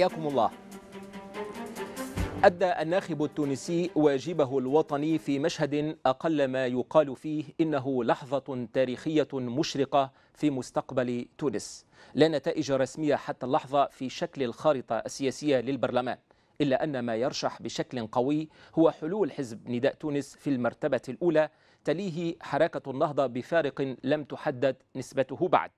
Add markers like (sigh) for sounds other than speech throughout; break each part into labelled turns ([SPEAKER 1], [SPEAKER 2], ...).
[SPEAKER 1] حياكم الله أدى الناخب التونسي واجبه الوطني في مشهد أقل ما يقال فيه إنه لحظة تاريخية مشرقة في مستقبل تونس لا نتائج رسمية حتى اللحظة في شكل الخارطة السياسية للبرلمان إلا أن ما يرشح بشكل قوي هو حلول حزب نداء تونس في المرتبة الأولى تليه حركة النهضة بفارق لم تحدد نسبته بعد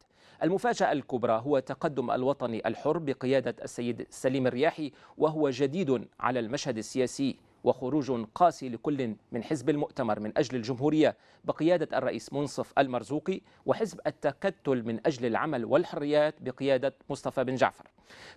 [SPEAKER 1] المفاجأة الكبرى هو تقدم الوطني الحر بقيادة السيد سليم الرياحي وهو جديد على المشهد السياسي وخروج قاسي لكل من حزب المؤتمر من أجل الجمهورية بقيادة الرئيس منصف المرزوقي وحزب التكتل من أجل العمل والحريات بقيادة مصطفى بن جعفر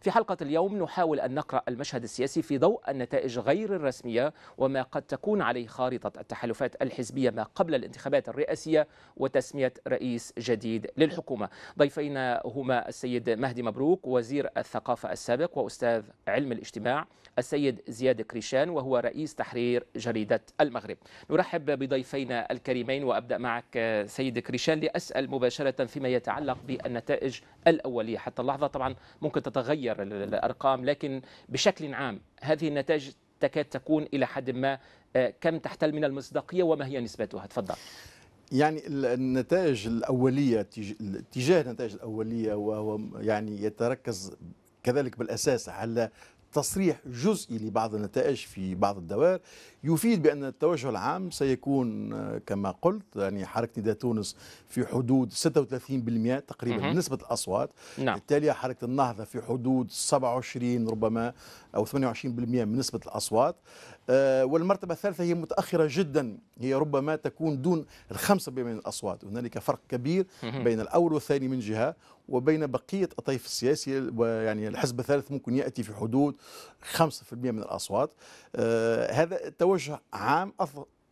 [SPEAKER 1] في حلقة اليوم نحاول أن نقرأ المشهد السياسي في ضوء النتائج غير الرسمية وما قد تكون عليه خارطة التحالفات الحزبية ما قبل الانتخابات الرئاسية وتسمية رئيس جديد للحكومة ضيفينا هما السيد مهدي مبروك وزير الثقافة السابق وأستاذ علم الاجتماع السيد زياد كريشان وهو رئيس رئيس تحرير جريدة المغرب نرحب بضيفينا الكريمين وأبدأ معك آه، سيد كريشان لأسأل مباشرة فيما يتعلق بالنتائج الأولية حتى اللحظة طبعا ممكن تتغير الأرقام لكن بشكل عام هذه النتائج تكاد تكون إلى حد ما آه، كم تحتل من المصداقية وما هي نسبتها تفضل
[SPEAKER 2] يعني النتائج الأولية اتجاه النتائج الأولية وهو يعني يتركز كذلك بالأساس على تصريح جزئي لبعض النتائج في بعض الدوائر يفيد بأن التوجه العام سيكون آه، كما قلت يعني حركة نداء تونس في حدود 36% تقريبا من نسبة الأصوات نعم. بالتالي حركة النهضة في حدود 27 ربما أو 28% من نسبة الأصوات آه، والمرتبة الثالثة هي متأخرة جدا هي ربما تكون دون الخمسة من الأصوات هنالك فرق كبير بين الأول والثاني من جهة وبين بقية الطيف السياسي ويعني الحزب الثالث ممكن يأتي في حدود 5% من الأصوات آه، هذا توجه عام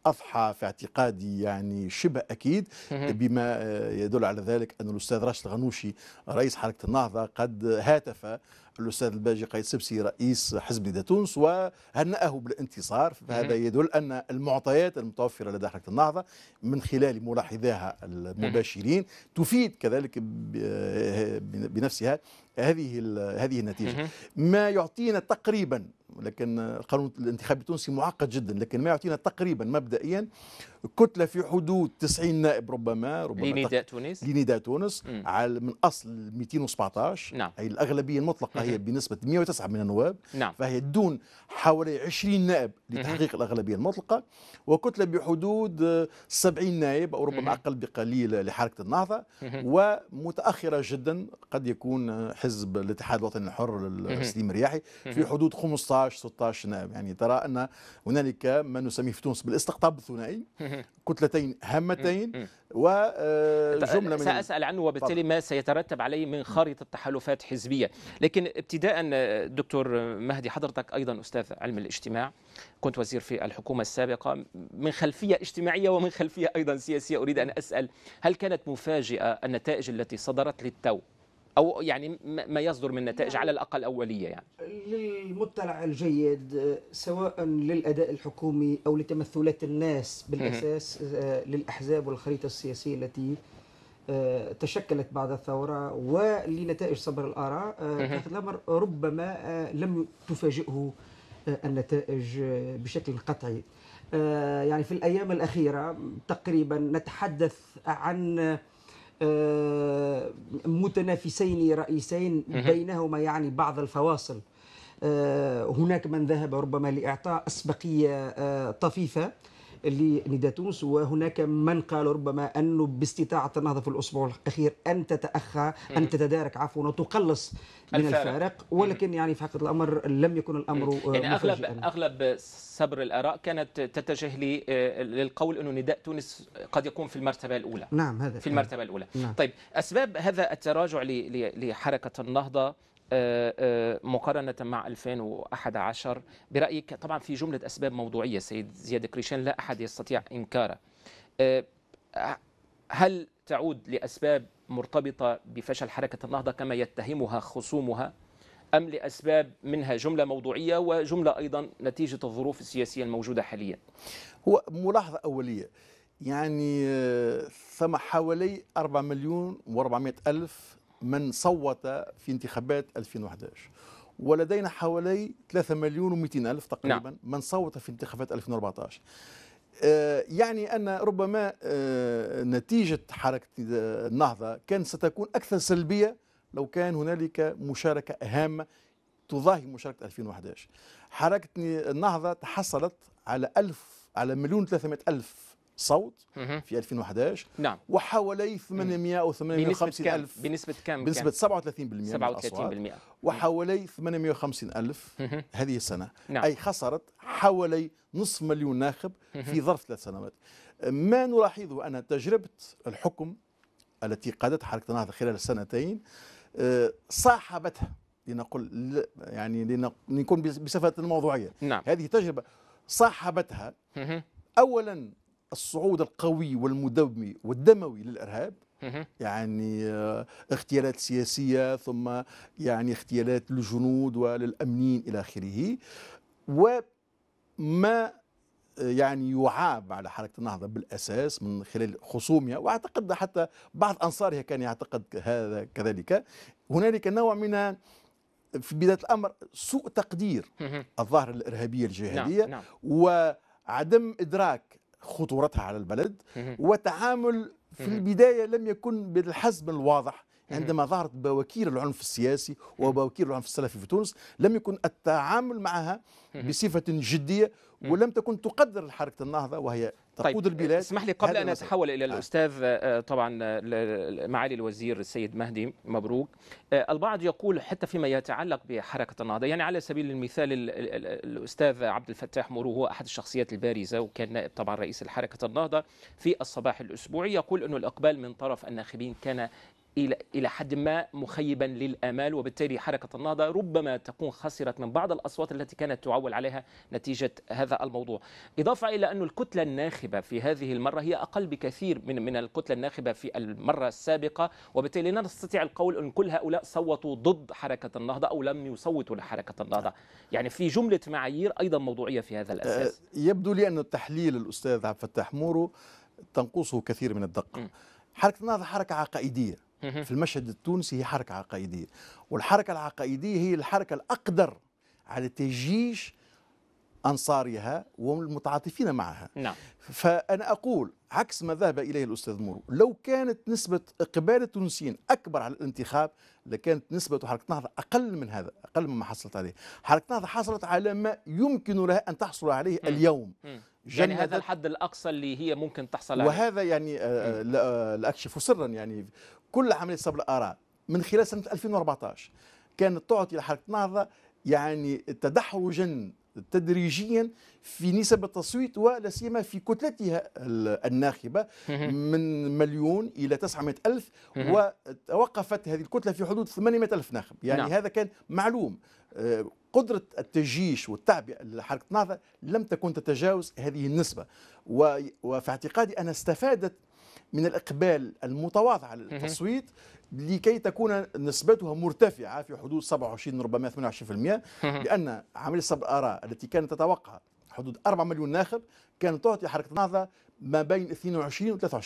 [SPEAKER 2] اضحى في اعتقادي يعني شبه اكيد بما آه، يدل على ذلك ان الاستاذ راشد الغنوشي رئيس حركه النهضه قد هاتف الاستاذ الباجي قيد سبسي رئيس حزب نداء تونس وهنأه بالانتصار فهذا يدل ان المعطيات المتوفره لدى حركه النهضه من خلال ملاحظاها المباشرين تفيد كذلك بنفسها هذه هذه النتيجه ما يعطينا تقريبا لكن القانون الانتخاب التونسي معقد جدا لكن ما يعطينا تقريبا مبدئيا كتله في حدود 90 نائب ربما ربما لنداء تونس لنداء تونس على من اصل 217 نعم. اي الاغلبيه المطلقه هي بنسبه 109 من النواب نعم. فهي دون حوالي 20 نائب لتحقيق الاغلبيه المطلقه وكتله بحدود 70 آه، نائب او ربما اقل بقليل لحركه النهضه ومتاخره جدا قد يكون حزب الاتحاد الوطني الحر للسليم الرياحي في حدود 15 16 نائب يعني ترى ان هنالك ما نسميه في تونس بالاستقطاب الثنائي كتلتين هامتين وجمله آه، طيب، من ساسال عنه وبالتالي
[SPEAKER 1] ما سيترتب عليه من خارطه تحالفات حزبيه لكن ابتداء آه، دكتور مهدي حضرتك ايضا استاذ علم الاجتماع كنت وزير في الحكومه السابقه من خلفيه اجتماعيه ومن خلفيه ايضا سياسيه اريد ان اسال هل كانت مفاجئه النتائج التي صدرت للتو او يعني ما يصدر من نتائج نعم. على الاقل اوليه يعني
[SPEAKER 3] للمطلع الجيد آه، سواء للاداء الحكومي او لتمثلات الناس بالاساس آه، للاحزاب والخريطه السياسيه التي آه، تشكلت بعد الثوره ولنتائج صبر الاراء هذا الامر ربما لم تفاجئه النتائج بشكل قطعي يعني في الايام الاخيره تقريبا نتحدث عن آه، متنافسين رئيسين بينهما يعني بعض الفواصل آه، هناك من ذهب ربما لإعطاء أسبقية آه، طفيفة لنداء تونس وهناك من قال ربما انه باستطاعه النهضه في الاسبوع الاخير ان تتاخى ان تتدارك عفوا وتقلص من الفارق, الفارق ولكن يعني في حقيقه الامر لم يكن الامر يعني اغلب
[SPEAKER 1] اغلب صبر الاراء كانت تتجه للقول انه نداء تونس قد يكون في المرتبه الاولى نعم هذا في المرتبه الاولى نعم. طيب اسباب هذا التراجع لحركه النهضه آه، آه، مقارنة مع 2011 برأيك طبعا في جملة أسباب موضوعية سيد زياد كريشان لا أحد يستطيع إنكاره آه، هل تعود لأسباب مرتبطة بفشل حركة النهضة كما يتهمها خصومها أم لأسباب منها جملة موضوعية وجملة أيضا نتيجة
[SPEAKER 2] الظروف السياسية الموجودة حاليا هو ملاحظة أولية يعني ثم حوالي 4 مليون و400 ألف من صوت في انتخابات 2011 ولدينا حوالي 3 مليون و200 ألف نعم. تقريبا نعم. من صوت في انتخابات 2014 آه، يعني أن ربما آه، نتيجة حركة آه، النهضة كانت ستكون أكثر سلبية لو كان هنالك مشاركة هامة تضاهي مشاركة 2011 حركة النهضة تحصلت على ألف على مليون 300 ألف صوت في 2011 نعم وحوالي 858 ألف
[SPEAKER 1] بنسبة كم؟ بنسبة
[SPEAKER 2] 37% من 37% وحوالي 850 ألف هذه السنة نعم. أي خسرت حوالي نصف مليون ناخب في ظرف ثلاث سنوات ما نلاحظه أن تجربة الحكم التي قادت حركة النهضة خلال السنتين آه، صاحبتها لنقول يعني لنكون بصفة الموضوعية نعم. هذه تجربة صاحبتها أولا الصعود القوي والمدمي والدموي للارهاب يعني آه، اغتيالات سياسيه ثم يعني اغتيالات للجنود وللامنيين الى اخره وما آه، يعني يعاب على حركه النهضه بالاساس من خلال خصومها واعتقد حتى بعض انصارها كان يعتقد هذا كذلك هنالك نوع من آه، في بدايه الامر سوء تقدير الظاهره الارهابيه الجهاديه نعم. نعم. وعدم ادراك خطورتها على البلد وتعامل في البداية لم يكن بالحزم الواضح عندما ظهرت بواكير العنف السياسي وبواكير العنف السلفي في تونس لم يكن التعامل معها بصفة جدية ولم تكن تقدر حركة النهضة وهي طيب، تقود طيب البلاد اسمح لي قبل ان اتحول
[SPEAKER 1] الى نعم. الاستاذ آه. آه، طبعا آه، معالي الوزير السيد مهدي مبروك آه البعض يقول حتى فيما يتعلق بحركه النهضه يعني على سبيل المثال الاستاذ عبد الفتاح مرو هو احد الشخصيات البارزه وكان نائب طبعا رئيس حركه النهضه في الصباح الاسبوعي يقول انه الاقبال من طرف الناخبين كان الى الى حد ما مخيبا للامال وبالتالي حركه النهضه ربما تكون خسرت من بعض الاصوات التي كانت تعول عليها نتيجه هذا الموضوع اضافه الى ان الكتله الناخبه في هذه المره هي اقل بكثير من من الكتله الناخبه في المره السابقه وبالتالي لا نستطيع القول ان كل هؤلاء صوتوا ضد حركه النهضه او لم يصوتوا لحركه النهضه يعني في جمله معايير ايضا موضوعيه في
[SPEAKER 2] هذا الاساس أه، يبدو لي ان التحليل الاستاذ عبد الفتاح مورو تنقصه كثير من الدقه حركه النهضه حركه عقائديه في المشهد التونسي هي حركة عقائدية والحركة العقائدية هي الحركة الأقدر على تجيش أنصارها والمتعاطفين معها نعم. فأنا أقول عكس ما ذهب إليه الأستاذ مورو لو كانت نسبة إقبال التونسيين أكبر على الانتخاب لكانت نسبة حركة النهضة أقل من هذا أقل مما حصلت عليه حركة النهضة حصلت على ما يمكن لها أن تحصل عليه م. اليوم م. يعني هذا
[SPEAKER 1] الحد الأقصى اللي هي ممكن تحصل عليه وهذا
[SPEAKER 2] يعني آه لا آه، أكشف سرا يعني كل عمليه صبر الاراء من خلال سنه 2014 كانت تعطي لحركه النهضه يعني تدحرجا تدريجيا في نسب التصويت ولا سيما في كتلتها الناخبه من مليون الى 900 الف وتوقفت هذه الكتله في حدود 800 الف ناخب يعني نعم. هذا كان معلوم آه، قدرة التجيش والتعبئة لحركة النهضة لم تكن تتجاوز هذه النسبة وفي اعتقادي أن استفادت من الإقبال المتواضع على التصويت لكي تكون نسبتها مرتفعة في حدود 27 ربما 28% لأن عملية صب الآراء التي كانت تتوقع حدود 4 مليون ناخب كانت تعطي حركة النهضة ما بين 22 و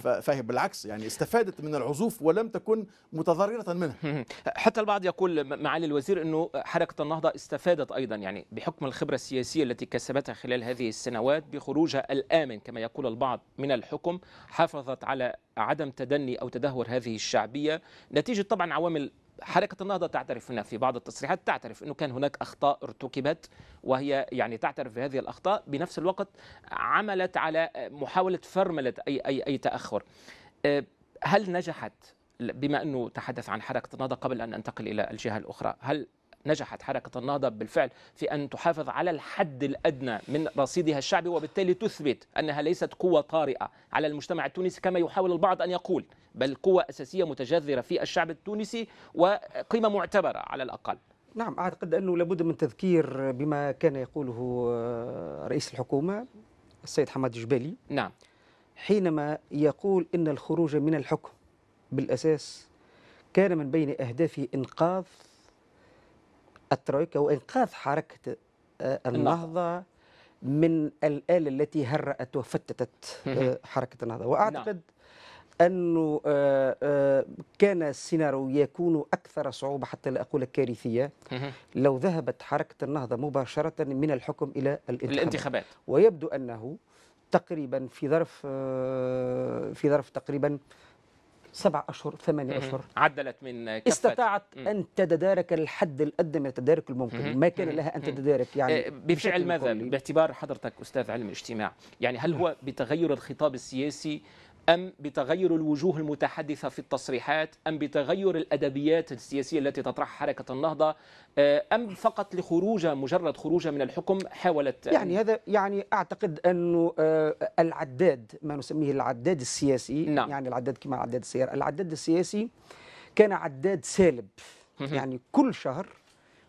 [SPEAKER 2] 23% فهي بالعكس يعني استفادت من العزوف ولم تكن متضررة منه
[SPEAKER 1] حتى البعض يقول معالي الوزير أنه حركة النهضة استفادت أيضا يعني بحكم الخبرة السياسية التي كسبتها خلال هذه السنوات بخروجها الآمن كما يقول البعض من الحكم حافظت على عدم تدني أو تدهور هذه الشعبية نتيجة طبعا عوامل حركة النهضة تعترف هنا في بعض التصريحات تعترف أنه كان هناك أخطاء ارتكبت وهي يعني تعترف بهذه الأخطاء بنفس الوقت عملت على محاولة فرملة أي, أي, أي تأخر آه، هل نجحت بما أنه تحدث عن حركة النهضة قبل أن أنتقل إلى الجهة الأخرى هل نجحت حركة النهضة بالفعل في أن تحافظ على الحد الأدنى من رصيدها الشعبي وبالتالي تثبت أنها ليست قوة طارئة على المجتمع التونسي كما يحاول البعض أن يقول بل قوة أساسية متجذرة في الشعب التونسي وقيمة معتبرة على الأقل
[SPEAKER 3] نعم أعتقد أنه لابد من تذكير بما كان يقوله آه، رئيس الحكومة السيد حماد جبالي نعم حينما يقول إن الخروج من الحكم بالأساس كان من بين أهدافه إنقاذ الترويكا وإنقاذ حركة آه، النهضة من الآلة التي هرأت وفتتت آه، حركة النهضة وأعتقد نعم. أنه آه، كان السيناريو يكون أكثر صعوبة حتى لا أقول كارثية لو ذهبت حركة النهضة مباشرة من الحكم إلى الانتخابات. ويبدو أنه تقريبا في ظرف في ظرف تقريبا سبع أشهر ثمانية أشهر
[SPEAKER 1] عدلت من كفة استطاعت مم. أن
[SPEAKER 3] تتدارك الحد الأدنى من التدارك الممكن مم. ما كان لها أن تتدارك يعني آه، بفعل ماذا
[SPEAKER 1] باعتبار حضرتك أستاذ علم الاجتماع يعني هل هو بتغير الخطاب السياسي أم بتغير الوجوه المتحدثة في التصريحات أم بتغير الأدبيات السياسية التي تطرحها حركة النهضة آه، أم فقط لخروج مجرد خروجها من الحكم حاولت يعني
[SPEAKER 3] هذا يعني أعتقد أنه آه، العداد ما نسميه العداد السياسي نعم. يعني العداد كما عداد السيارة العداد السياسي كان عداد سالب يعني كل شهر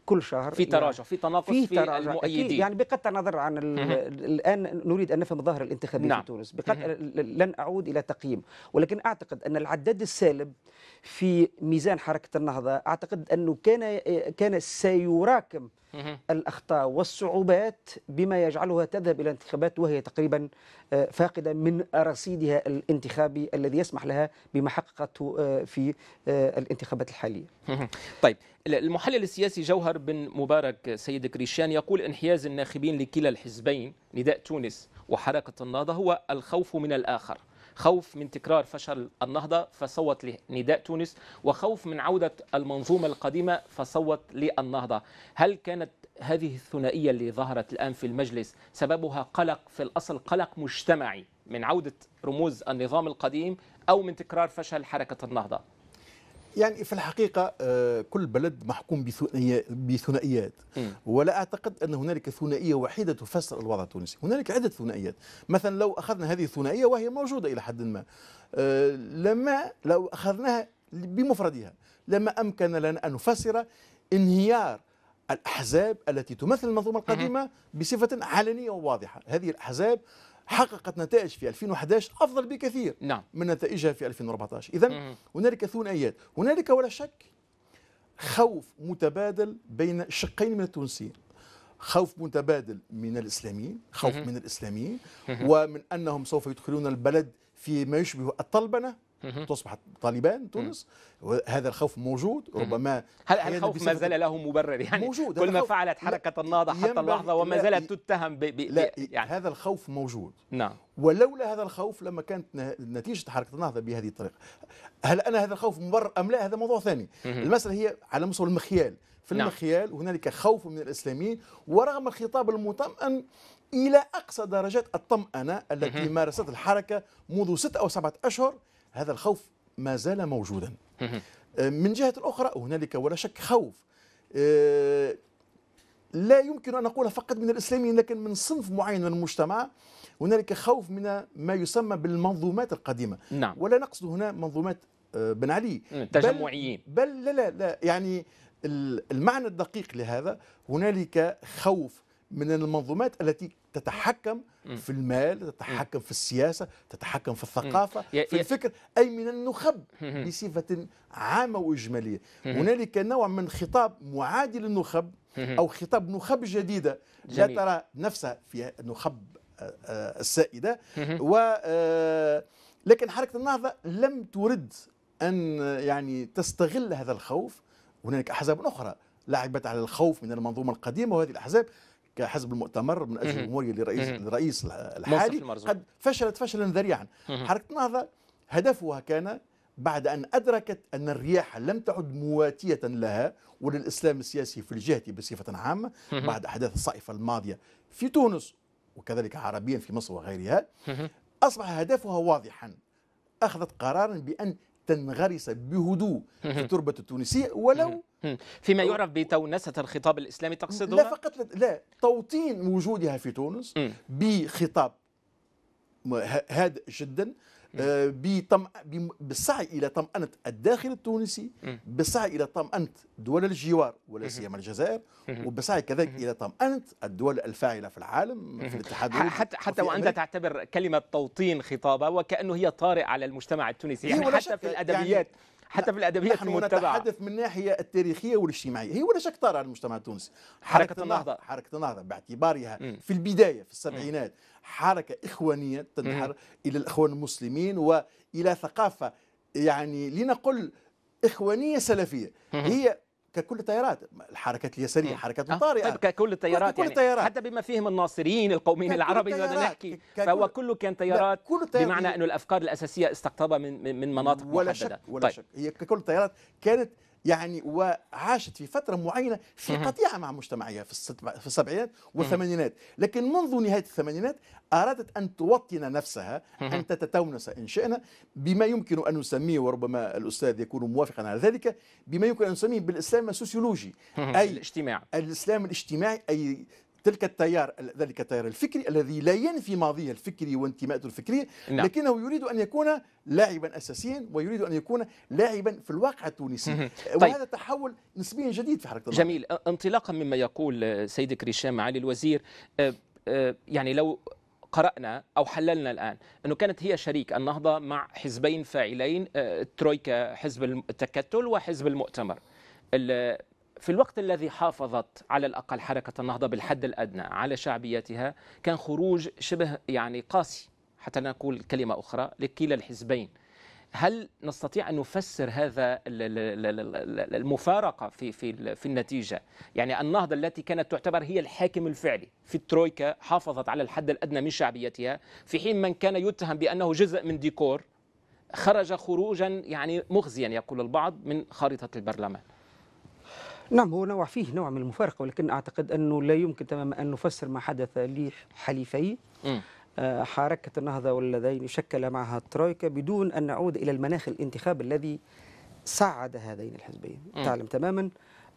[SPEAKER 3] كل شهر في تراجع يعني في تناقص في, في المؤيدين يعني بغض النظر عن الان نريد ان نفهم الظاهره الانتخابيه نعم. في تونس لن اعود الى تقييم ولكن اعتقد ان العداد السالب في ميزان حركه النهضه اعتقد انه كان كان سيراكم الأخطاء والصعوبات بما يجعلها تذهب إلى الانتخابات وهي تقريبا آه، فاقدة من رصيدها الانتخابي الذي يسمح لها بما حققته آه، في آه، الانتخابات الحالية
[SPEAKER 1] طيب المحلل السياسي جوهر بن مبارك سيد كريشان يقول انحياز الناخبين لكلا الحزبين نداء تونس وحركة النهضة هو الخوف من الآخر خوف من تكرار فشل النهضة فصوت لنداء تونس وخوف من عودة المنظومة القديمة فصوت للنهضة هل كانت هذه الثنائية اللي ظهرت الآن في المجلس سببها قلق في الأصل قلق مجتمعي من عودة رموز النظام القديم أو من تكرار فشل حركة النهضة
[SPEAKER 2] يعني في الحقيقة آه، كل بلد محكوم بثنائيات ولا أعتقد أن هنالك ثنائية وحيدة تفسر الوضع التونسي هنالك عدة ثنائيات مثلا لو أخذنا هذه الثنائية وهي موجودة إلى حد ما آه، لما لو أخذناها بمفردها لما أمكن لنا أن نفسر انهيار الأحزاب التي تمثل المنظومة القديمة بصفة علنية وواضحة هذه الأحزاب حققت نتائج في 2011 افضل بكثير نعم. من نتائجها في 2014 اذا هنالك ثنائيات هنالك ولا شك خوف متبادل بين شقين من التونسيين خوف متبادل من الاسلاميين خوف من الاسلاميين ومن انهم سوف يدخلون البلد في ما يشبه الطلبنه تصبح طالبان تونس هذا الخوف موجود ربما هل الخوف ما زال له
[SPEAKER 1] مبرر يعني موجود كل ما فعلت حركة النهضة حتى اللحظة وما زالت
[SPEAKER 2] تتهم ب لا يعني هذا الخوف موجود نعم ولولا هذا الخوف لما كانت نتيجة حركة النهضة بهذه الطريقة هل أنا هذا الخوف مبرر أم لا هذا موضوع ثاني المسألة هي على مستوى المخيال في نعم. المخيال هنالك خوف من الاسلاميين ورغم الخطاب المطمئن الى اقصى درجات الطمانه التي مارست الحركه منذ ست او سبعه اشهر هذا الخوف ما زال موجودا آه، من جهة أخرى هنالك ولا شك خوف آه، لا يمكن أن أقول فقط من الإسلاميين لكن من صنف معين من المجتمع هنالك خوف من ما يسمى بالمنظومات القديمة نعم. ولا نقصد هنا منظومات آه، بن علي تجمعيين بل, بل لا لا لا يعني المعنى الدقيق لهذا هنالك خوف من المنظومات التي تتحكم في المال تتحكم في السياسة تتحكم في الثقافة في الفكر أي من النخب بصفة عامة وإجمالية هنالك نوع من خطاب معادي للنخب أو خطاب نخب جديدة لا ترى نفسها في النخب آه، آه، السائدة و آه، لكن حركة النهضة لم ترد أن يعني تستغل هذا الخوف هنالك أحزاب أخرى لعبت على الخوف من المنظومة القديمة وهذه الأحزاب كحزب المؤتمر من اجل الجمهوريه لرئيس الرئيس الحالي قد فشلت فشلا ذريعا حركه النهضه هدفها كان بعد أن أدركت أن الرياح لم تعد مواتية لها وللإسلام السياسي في الجهة بصفة عامة بعد أحداث الصائفة الماضية في تونس وكذلك عربيا في مصر وغيرها أصبح هدفها واضحا أخذت قرارا بأن تنغرس بهدوء في التربة التونسية ولو
[SPEAKER 1] فيما يعرف بتونسة الخطاب
[SPEAKER 2] الإسلامي تقصده لا فقط لا توطين وجودها في تونس بخطاب هادئ جدا آه، بالسعي الى طمانه الداخل التونسي بالسعي الى طمانه دول الجوار ولا سيما الجزائر وبالسعي كذلك الى طمانه الدول الفاعله في العالم في الاتحاد حتى
[SPEAKER 1] حتى وانت أمريكا. تعتبر كلمه توطين خطابه وكانه هي طارئ على المجتمع التونسي يعني, يعني حتى في يعني الادبيات يعني حتى في الادبيات المتبعه نحن نتحدث
[SPEAKER 2] من الناحيه التاريخيه والاجتماعيه هي ولا شك طار على المجتمع التونسي حركه, حركة النهضه حركه النهضه باعتبارها م. في البدايه في السبعينات حركه اخوانيه تنحر الى الاخوان المسلمين والى ثقافه يعني لنقل اخوانيه سلفيه هي ككل التيارات الحركات اليساريه إيه. حركات آه. مطارئه طيب ككل التيارات ككل يعني التيارات. حتى بما فيهم
[SPEAKER 1] الناصريين القوميين العربي بدنا نحكي فهو كله كان تيارات كل بمعنى انه الافكار الاساسيه
[SPEAKER 2] استقطبها من من مناطق ولا محدده شك ولا طيب. شك هي ككل التيارات كانت يعني وعاشت في فترة معينة في قطيعة مع مجتمعها في السبعينات والثمانينات لكن منذ نهاية الثمانينات أرادت أن توطن نفسها أن تتتونس إن شئنا بما يمكن أن نسميه وربما الأستاذ يكون موافقا على ذلك بما يمكن أن نسميه بالإسلام السوسيولوجي أي الاجتماع الإسلام الاجتماعي أي تلك التيار ذلك التيار الفكري الذي لا ينفي ماضيه الفكري وانتماءته الفكريه نعم. لكنه يريد ان يكون لاعبا اساسيا ويريد ان يكون لاعبا في الواقع التونسي آه، طيب. وهذا تحول نسبيا جديد في حركه
[SPEAKER 1] الماضي. جميل انطلاقا مما يقول آه، سيدك كريشام معالي الوزير آه، يعني لو قرأنا أو حللنا الآن أنه كانت هي شريك النهضة مع حزبين فاعلين الترويكا حزب التكتل وحزب المؤتمر في الوقت الذي حافظت على الأقل حركة النهضة بالحد الأدنى على شعبيتها كان خروج شبه يعني قاسي حتى نقول كلمة أخرى لكلا الحزبين هل نستطيع أن نفسر هذا المفارقة في, في, في النتيجة يعني النهضة التي كانت تعتبر هي الحاكم الفعلي في الترويكا حافظت على الحد الأدنى من شعبيتها في حين من كان يتهم بأنه جزء من ديكور خرج خروجا يعني مخزيا يقول البعض من خارطة البرلمان
[SPEAKER 3] نعم هو نوع فيه نوع من المفارقه ولكن اعتقد انه لا يمكن تماما ان نفسر ما حدث لحليفي آه، حركه النهضه واللذين شكل معها الترويكا بدون ان نعود الى المناخ الانتخاب الذي ساعد هذين الحزبين تعلم تماما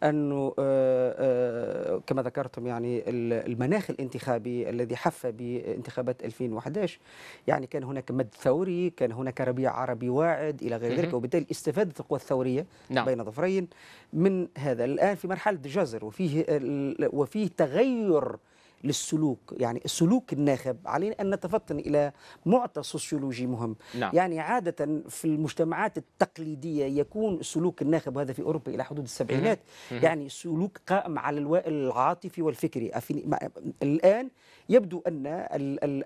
[SPEAKER 3] انه آه، آه، كما ذكرتم يعني المناخ الانتخابي الذي حف بانتخابات 2011 يعني كان هناك مد ثوري كان هناك ربيع عربي واعد الى غير ذلك وبالتالي استفادت القوى الثوريه نعم. بين ظفرين من هذا الان في مرحله جزر وفيه وفيه تغير للسلوك يعني السلوك الناخب علينا أن نتفطن إلى معطى سوسيولوجي مهم نعم. يعني عادة في المجتمعات التقليدية يكون السلوك الناخب وهذا في أوروبا إلى حدود السبعينات يعني سلوك قائم على الواء العاطفي والفكري الآن يبدو أن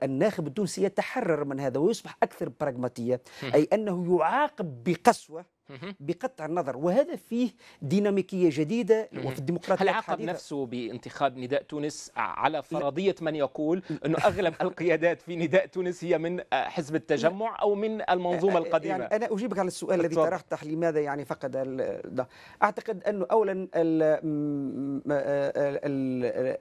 [SPEAKER 3] الناخب التونسي يتحرر من هذا ويصبح أكثر براغماتية أي أنه يعاقب بقسوة بقطع النظر وهذا فيه ديناميكية جديدة وفي الديمقراطية هل عاقب نفسه
[SPEAKER 1] بانتخاب نداء تونس على فرضية من يقول أنه أغلب (laughs) القيادات في نداء تونس هي من حزب التجمع أو من المنظومة يعني القديمة يعني
[SPEAKER 3] أنا أجيبك على السؤال الذي طرحته لماذا يعني فقد ده. أعتقد أنه أولا آه،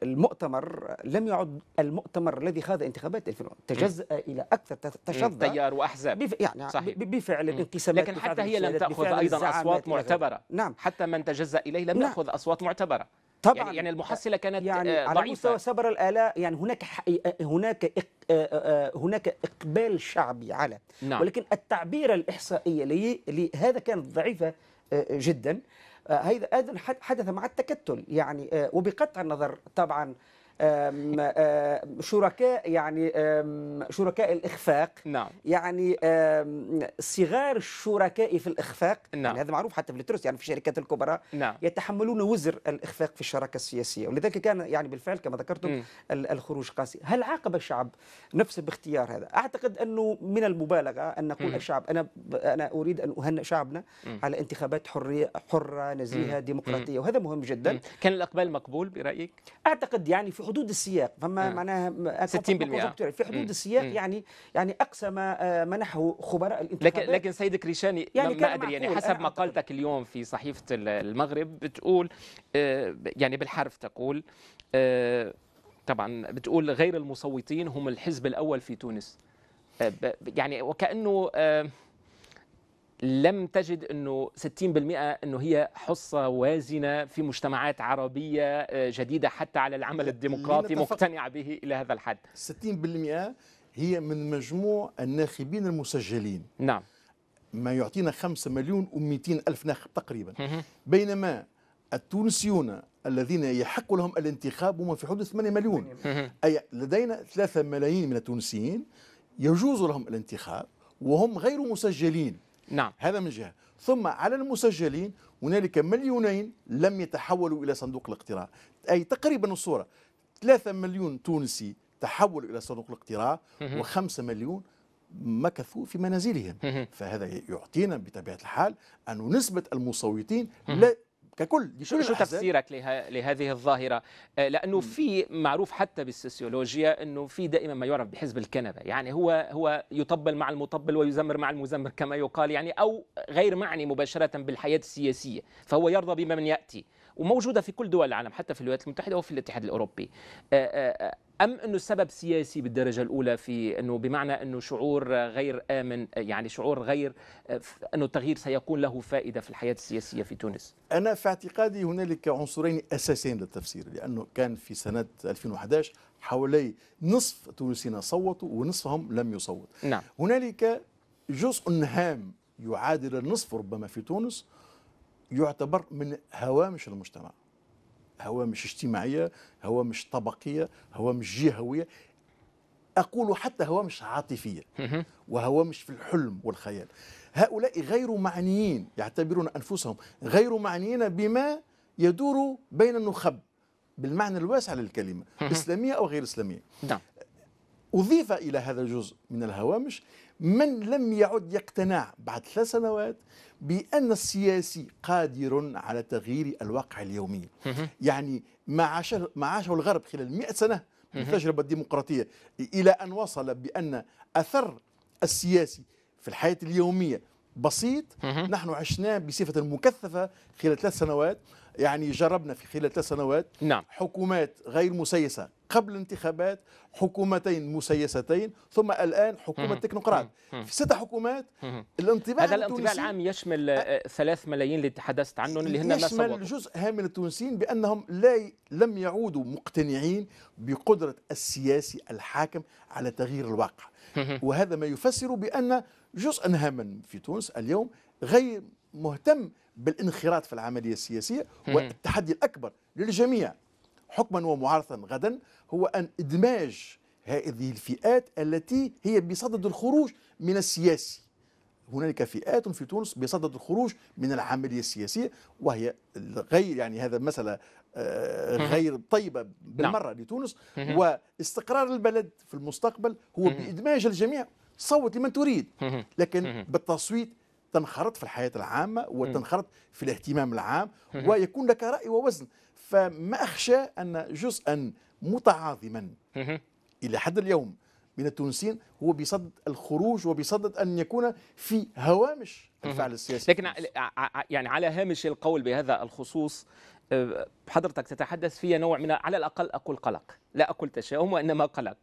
[SPEAKER 3] المؤتمر لم يعد المؤتمر الذي خاض انتخابات 2000 تجزأ إلى أكثر تشظى تيار وأحزاب يعني صحيح. بفعل الانقسامات لكن حتى هي لم تأخذ نأخذ أيضا أصوات معتبرة نعم حتى
[SPEAKER 1] من تجزأ إليه
[SPEAKER 3] لم نعم. أصوات معتبرة
[SPEAKER 1] يعني- طبعا يعني المحصله كانت يعني آه، ضعيفه على مستوى
[SPEAKER 3] سبر الالاء يعني هناك آه، آه، هناك هناك اقبال شعبي على نعم. ولكن التعبير الاحصائيه لهذا كانت ضعيفه جدا هذا ايضا حدث مع التكتل يعني وبقطع النظر طبعا شركاء يعني شركاء الإخفاق نعم. يعني صغار الشركاء في الإخفاق يعني نعم. يعني هذا معروف حتى في التروس يعني في الشركات الكبرى نعم. يتحملون وزر الإخفاق في الشراكة السياسية ولذلك كان يعني بالفعل كما ذكرتم الخروج قاسي هل عاقب الشعب نفسه باختيار هذا أعتقد أنه من المبالغة أن نقول م. الشعب أنا أنا أريد أن أهنئ شعبنا م. على انتخابات حرية حرة نزيهة م. ديمقراطية وهذا مهم جدا كان الإقبال مقبول برأيك؟ أعتقد يعني في حدود السياق فما آه. معناها 60% في حدود مم. السياق مم. يعني يعني اقصى ما آه، منحه خبراء الانتخابات لكن لكن سيدك كريشاني يعني ما ادري يعني حسب
[SPEAKER 1] مقالتك اليوم في صحيفه المغرب بتقول آه، يعني بالحرف تقول آه، طبعا بتقول غير المصوتين هم الحزب الاول في تونس يعني وكانه لم تجد انه 60% انه هي حصه وازنه في مجتمعات عربيه آه، جديده حتى على العمل الديمقراطي مقتنعه به الى هذا
[SPEAKER 2] الحد 60% هي من مجموع الناخبين المسجلين نعم ما يعطينا 5 مليون و200 ألف ناخب تقريبا بينما التونسيون الذين يحق لهم الانتخاب هم في حدود 8 مليون أي لدينا 3 ملايين من التونسيين يجوز لهم الانتخاب وهم غير مسجلين نعم هذا من جهة ثم على المسجلين هنالك مليونين لم يتحولوا إلى صندوق الاقتراع أي تقريبا الصورة 3 مليون تونسي تحولوا إلى صندوق الاقتراع و5 مليون مكثوا في منازلهم فهذا يعطينا بطبيعة الحال أن نسبة المصوتين لا ككل دي شو, شو تفسيرك
[SPEAKER 1] لها لهذه الظاهره آه، لانه في معروف حتى بالسوسيولوجيا انه في دائما ما يعرف بحزب الكنبه يعني هو هو يطبل مع المطبل ويزمر مع المزمر كما يقال يعني او غير معني مباشره بالحياه السياسيه فهو يرضى بمن ياتي وموجوده في كل دول العالم حتى في الولايات المتحده وفي الاتحاد الاوروبي آه، آه، أم أنه السبب سياسي بالدرجة الأولى في أنه بمعنى أنه شعور غير آمن يعني شعور غير أنه التغيير سيكون له فائدة في الحياة السياسية في تونس
[SPEAKER 2] أنا في اعتقادي هنالك عنصرين أساسيين للتفسير لأنه كان في سنة 2011 حوالي نصف التونسيين صوتوا ونصفهم لم يصوت نعم. هنالك جزء هام يعادل النصف ربما في تونس يعتبر من هوامش المجتمع هوامش اجتماعيه هوامش طبقيه هوامش جهويه اقول حتى هوامش عاطفيه وهوامش في الحلم والخيال هؤلاء غير معنيين يعتبرون انفسهم غير معنيين بما يدور بين النخب بالمعنى الواسع للكلمه اسلاميه او غير اسلاميه نعم أضيف إلى هذا الجزء من الهوامش من لم يعد يقتنع بعد ثلاث سنوات بأن السياسي قادر على تغيير الواقع اليومي يعني ما عاشه, الغرب خلال مئة سنة من التجربة الديمقراطية إلى أن وصل بأن أثر السياسي في الحياة اليومية بسيط نحن عشناه بصفة مكثفة خلال ثلاث سنوات يعني جربنا في خلال ثلاث سنوات نعم. حكومات غير مسيسة قبل الانتخابات حكومتين مسيستين ثم الآن حكومة تكنوقراط في ست حكومات الانطباع هذا الانطباع العام
[SPEAKER 1] يشمل آه، ثلاث ملايين اللي تحدثت عنهم اللي هن يشمل
[SPEAKER 2] جزء هام من التونسيين بأنهم لا لم يعودوا مقتنعين بقدرة السياسي الحاكم على تغيير الواقع وهذا ما يفسر بأن جزء هاما في تونس اليوم غير مهتم بالانخراط في العملية السياسية والتحدي الأكبر للجميع حكما ومعارضا غدا هو أن إدماج هذه الفئات التي هي بصدد الخروج من السياسي هنالك فئات في تونس بصدد الخروج من العمليه السياسيه وهي غير يعني هذا مساله آه، غير طيبه بالمره نعم. لتونس واستقرار البلد في المستقبل هو بادماج الجميع صوت لمن تريد لكن بالتصويت تنخرط في الحياة العامة وتنخرط في الاهتمام العام ويكون لك رأي ووزن فما أخشى أن جزءا متعاظما إلى حد اليوم من التونسيين هو بصدد الخروج وبصدد ان يكون في هوامش الفعل
[SPEAKER 1] السياسي لكن يعني على هامش القول بهذا الخصوص أه، حضرتك تتحدث في نوع من على الأقل أقول قلق لا أقول تشاؤم وإنما قلق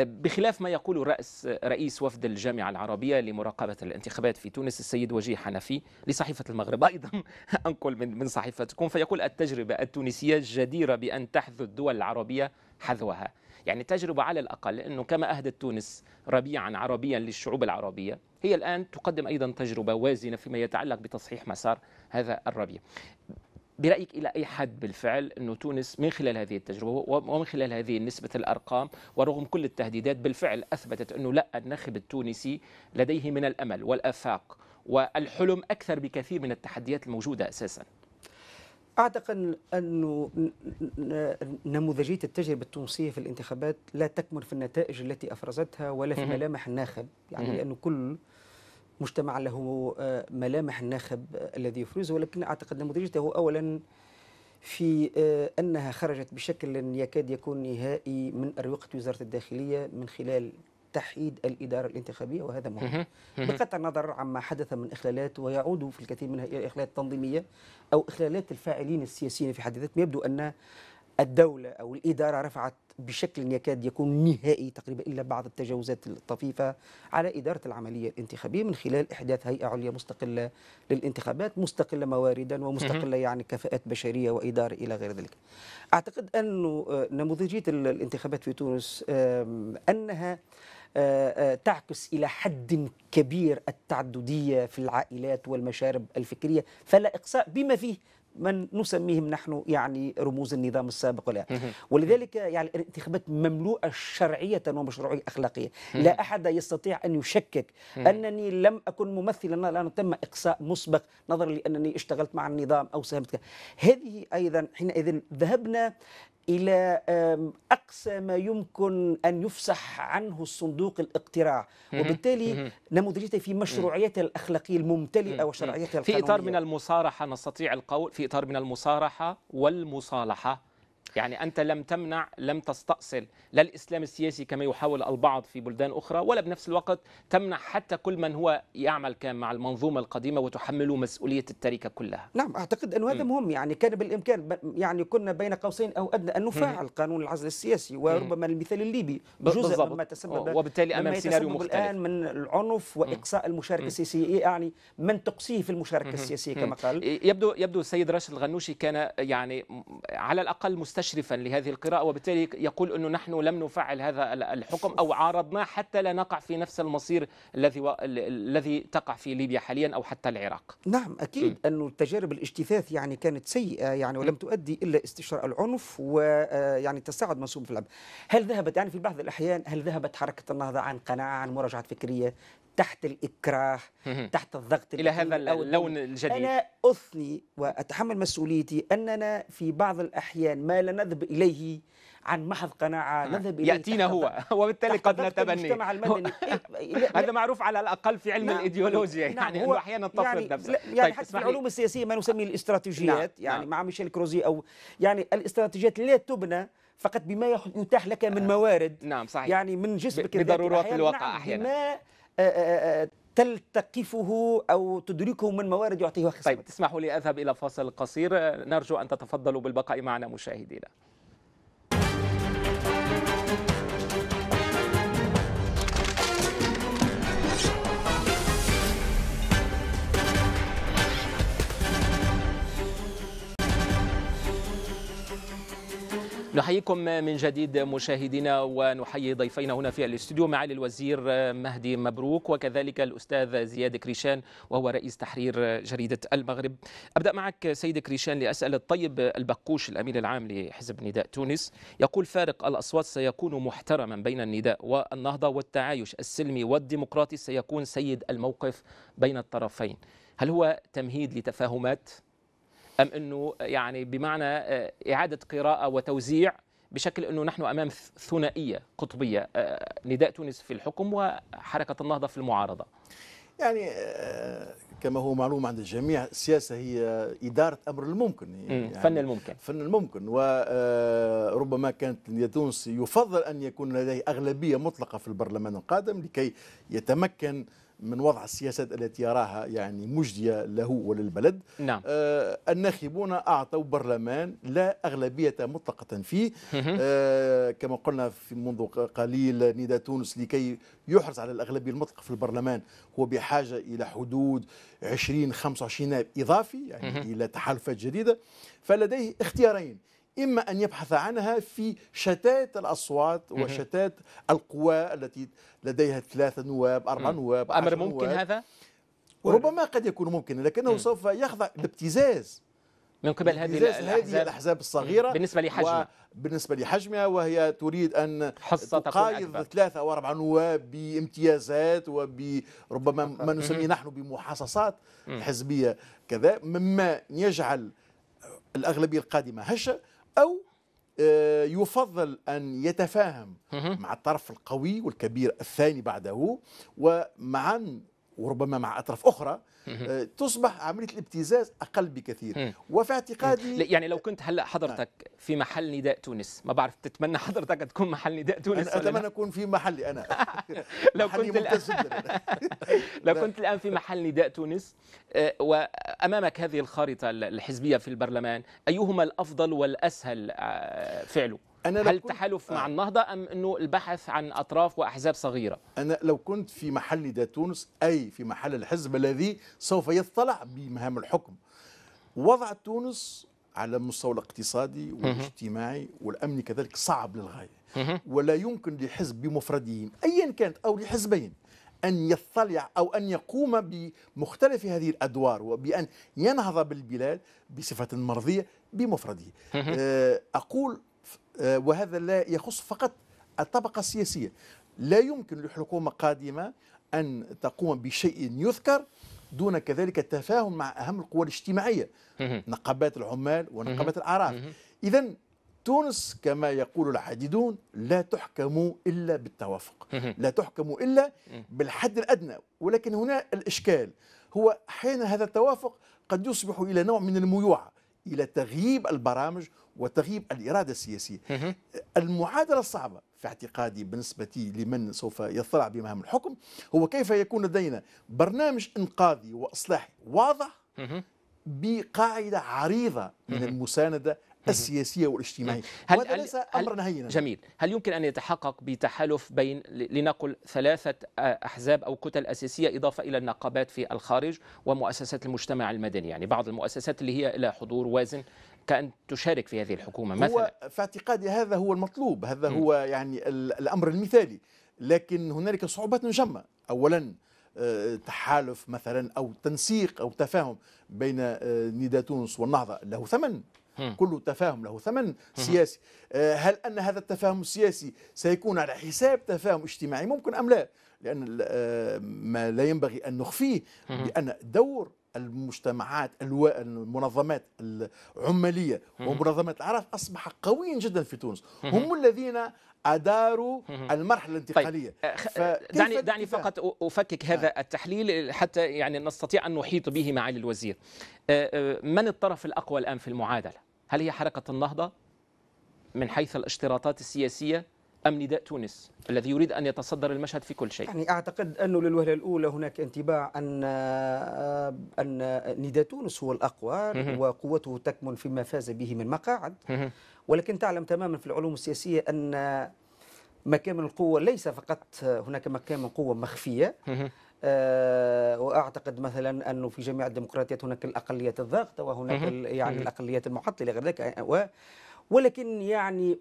[SPEAKER 1] أه، بخلاف ما يقول رأس رئيس وفد الجامعة العربية لمراقبة الانتخابات في تونس السيد وجيه حنفي لصحيفة المغرب أيضا (laughs) أنقل من من صحيفتكم فيقول التجربة التونسية جديرة بأن تحذو الدول العربية حذوها يعني تجربة على الأقل أنه كما أهدت تونس ربيعا عربيا للشعوب العربية هي الآن تقدم أيضا تجربة وازنة فيما يتعلق بتصحيح مسار هذا الربيع برأيك إلى أي حد بالفعل أنه تونس من خلال هذه التجربة ومن خلال هذه نسبة الأرقام ورغم كل التهديدات بالفعل أثبتت أنه لا الناخب التونسي لديه من الأمل والأفاق والحلم أكثر بكثير من التحديات الموجودة أساساً
[SPEAKER 3] اعتقد انه نموذجيه التجربه التونسيه في الانتخابات لا تكمن في النتائج التي افرزتها ولا في ملامح الناخب يعني لانه كل مجتمع له آه، ملامح الناخب الذي يفرزه ولكن أعتقد نموذجته أولا في آه، أنها خرجت بشكل يكاد يكون نهائي من أروقة وزارة الداخلية من خلال تحييد الإدارة الانتخابية وهذا مهم بقطع النظر عما حدث من إخلالات ويعود في الكثير منها إلى إخلالات تنظيمية أو إخلالات الفاعلين السياسيين في حد ذاتهم يبدو أن الدولة أو الإدارة رفعت بشكل يكاد يكون نهائي تقريبا إلا بعض التجاوزات الطفيفة على إدارة العملية الانتخابية من خلال إحداث هيئة عليا مستقلة للانتخابات مستقلة مواردا ومستقلة يعني كفاءات بشرية وإدارة إلى غير ذلك أعتقد أن آه، نموذجية الانتخابات في تونس أنها آه، آه، تعكس إلى حد كبير التعددية في العائلات والمشارب الفكرية فلا إقصاء بما فيه من نسميهم نحن يعني رموز النظام السابق ولا ولذلك يعني الانتخابات مملوءة شرعية ومشروعية أخلاقية لا أحد يستطيع أن يشكك أنني لم أكن ممثلا لأنه تم إقصاء مسبق نظرا لأنني اشتغلت مع النظام أو ساهمت هذه أيضا حينئذ ذهبنا الى اقصى ما يمكن ان يفسح عنه الصندوق الاقتراع وبالتالي نموذجيته في مشروعيته الاخلاقيه الممتلئه وشرعيته القانونيه في اطار من
[SPEAKER 1] المصارحه نستطيع القول في اطار من المصارحه والمصالحه يعني أنت لم تمنع لم تستأصل لا الإسلام السياسي كما يحاول البعض في بلدان أخرى ولا بنفس الوقت تمنع حتى كل من هو يعمل كان مع المنظومة القديمة وتحمله مسؤولية التركة كلها
[SPEAKER 3] نعم أعتقد أنه هذا مهم يعني كان بالإمكان يعني كنا بين قوسين أو أدنى أن نفعل قانون العزل السياسي وربما المثال الليبي جزء مما تسبب وبالتالي أمام سيناريو مختلف الآن من العنف وإقصاء المشاركة السياسية إيه، يعني من تقصيه في المشاركة السياسية كما
[SPEAKER 1] قال يبدو يبدو السيد راشد الغنوشي كان يعني على الأقل مستشفى مستشرفا لهذه القراءة وبالتالي يقول أنه نحن لم نفعل هذا الحكم أو عارضناه حتى لا نقع في نفس المصير الذي و... الذي تقع في ليبيا حاليا أو حتى العراق
[SPEAKER 3] نعم أكيد أن تجارب الاجتثاث يعني كانت سيئة يعني ولم تؤدي إلا استشراء العنف ويعني آه، تساعد منصوب في العب هل ذهبت يعني في بعض الأحيان هل ذهبت حركة النهضة عن قناعة عن مراجعة فكرية تحت الإكراه تحت الضغط إلى هذا اللون الجديد أنا أثني وأتحمل مسؤوليتي أننا في بعض الأحيان ما لا نذهب إليه عن محض قناعة نذهب إليه يأتينا هو (laughs) وبالتالي قد نتبنيه (laughs) إيه، إيه، إيه، هذا معروف على الأقل في علم نعم. الإيديولوجيا نعم، يعني أنه أحيانا تفرض يعني نفسه يعني طيب، حتى في العلوم السياسية ما نسميه نعم. الاستراتيجيات يعني مع ميشيل كروزي أو يعني الاستراتيجيات لا تبنى فقط بما يتاح لك من موارد نعم صحيح يعني من جسمك بضرورات الواقع أحيانا تلتقفه أو تدركه من موارد يعطيه خصمه طيب تسمحوا لي أذهب إلى فاصل قصير نرجو أن
[SPEAKER 1] تتفضلوا بالبقاء معنا مشاهدينا نحييكم من جديد مشاهدينا ونحيي ضيفينا هنا في الاستوديو معالي الوزير مهدي مبروك وكذلك الاستاذ زياد كريشان وهو رئيس تحرير جريده المغرب. ابدا معك سيد كريشان لاسال الطيب البكوش الامين العام لحزب نداء تونس يقول فارق الاصوات سيكون محترما بين النداء والنهضه والتعايش السلمي والديمقراطي سيكون سيد الموقف بين الطرفين. هل هو تمهيد لتفاهمات أم أنه يعني بمعنى آه، إعادة قراءة وتوزيع بشكل أنه نحن أمام ثنائية قطبية آه، نداء تونس في الحكم وحركة النهضة في المعارضة
[SPEAKER 2] يعني آه، كما هو معلوم عند الجميع السياسه هي اداره امر الممكن يعني فن الممكن فن الممكن وربما كانت تونس يفضل ان يكون لديه اغلبيه مطلقه في البرلمان القادم لكي يتمكن من وضع السياسات التي يراها يعني مجدية له وللبلد نعم. آه الناخبون أعطوا برلمان لا أغلبية مطلقة فيه آه كما قلنا في منذ قليل نداء تونس لكي يحرص على الأغلبية المطلقة في البرلمان هو بحاجة إلى حدود 20 25 نائب إضافي يعني إلى تحالفات جديدة فلديه اختيارين إما أن يبحث عنها في شتات الأصوات وشتات القوى التي لديها ثلاثة نواب أربع نواب أمر ممكن نواب. هذا؟ ربما قد يكون ممكن لكنه مم. سوف يخضع لابتزاز من قبل هذه الأحزاب, الأحزاب الصغيرة بالنسبة لحجمها بالنسبة لحجمها وهي تريد أن تقايض ثلاثة أو أربعة نواب بامتيازات وربما ما نسميه نحن بمحاصصات حزبية كذا مما يجعل الأغلبية القادمة هشة أو آه، يفضل أن يتفاهم مع الطرف القوي والكبير الثاني بعده ومعا وربما مع أطراف أخرى آه، تصبح عمليه الابتزاز اقل بكثير وفي اعتقادي يعني لو كنت
[SPEAKER 1] هلا حضرتك في محل نداء تونس ما بعرف تتمنى حضرتك تكون محل نداء تونس أنا اتمنى
[SPEAKER 2] اكون في محلي انا (laughs) لو كنت الان (laughs) لو كنت الان في محل
[SPEAKER 1] نداء تونس آه، وامامك هذه الخارطه الحزبيه في البرلمان ايهما الافضل والاسهل آه، فعله أنا هل كنت... تحالف آه. مع النهضة أم أنه البحث عن أطراف وأحزاب
[SPEAKER 2] صغيرة أنا لو كنت في محل دا تونس أي في محل الحزب الذي سوف يطلع بمهام الحكم وضع تونس على المستوى الاقتصادي والاجتماعي والأمني كذلك صعب للغاية ولا يمكن لحزب بمفرده أيا كانت أو لحزبين أن يطلع أو أن يقوم بمختلف هذه الأدوار وبأن ينهض بالبلاد بصفة مرضية بمفرده آه، أقول آه، وهذا لا يخص فقط الطبقة السياسية لا يمكن لحكومة قادمة أن تقوم بشيء يذكر دون كذلك التفاهم مع أهم القوى الاجتماعية نقابات العمال ونقابات الأعراف إذا تونس كما يقول العديدون لا تحكم إلا بالتوافق لا تحكم إلا بالحد الأدنى ولكن هنا الإشكال هو حين هذا التوافق قد يصبح إلى نوع من الميوعة الى تغييب البرامج وتغييب الاراده السياسيه. المعادله الصعبه في اعتقادي بالنسبه لمن سوف يطلع بمهام الحكم هو كيف يكون لدينا برنامج انقاذي واصلاحي واضح بقاعده عريضه من المسانده السياسيه والاجتماعيه يعني هل وهذا ليس امرا هينا جميل
[SPEAKER 1] هل يمكن ان يتحقق بتحالف بين لنقل ثلاثه آه، احزاب او كتل اساسيه اضافه الى النقابات في الخارج ومؤسسات المجتمع المدني يعني بعض المؤسسات اللي هي لها حضور وازن كأن تشارك في هذه الحكومة مثلا هو
[SPEAKER 2] في اعتقادي هذا هو المطلوب هذا هو يعني الأمر المثالي لكن هنالك صعوبات جمة أولا آه، تحالف مثلا أو تنسيق أو تفاهم بين آه، نيدا تونس والنهضة له ثمن كل تفاهم له ثمن سياسي آه، هل أن هذا التفاهم السياسي سيكون على حساب تفاهم اجتماعي ممكن أم لا لأن آه، ما لا ينبغي أن نخفيه لأن دور المجتمعات المنظمات العمالية ومنظمات العرف أصبح قويا جدا في تونس هم الذين اداروا المرحله طيب، الانتقاليه طيب. دعني
[SPEAKER 1] دعني فقط افكك هذا نعم. التحليل حتى يعني نستطيع ان نحيط به معالي الوزير من الطرف الاقوى الان في المعادله هل هي حركة النهضة من حيث الاشتراطات السياسية أم نداء تونس الذي يريد أن يتصدر المشهد في كل شيء
[SPEAKER 3] يعني أعتقد أنه للوهلة الأولى هناك انتباع أن آه، أن نداء تونس هو الأقوى وقوته تكمن فيما فاز به من مقاعد ولكن تعلم تماما في العلوم السياسية أن مكامن القوة ليس فقط هناك مكامن قوة مخفية آه، واعتقد مثلا انه في جميع الديمقراطيات هناك الاقليات الضاغطه وهناك يعني الاقليات المعطله غير ذلك آه، ولكن يعني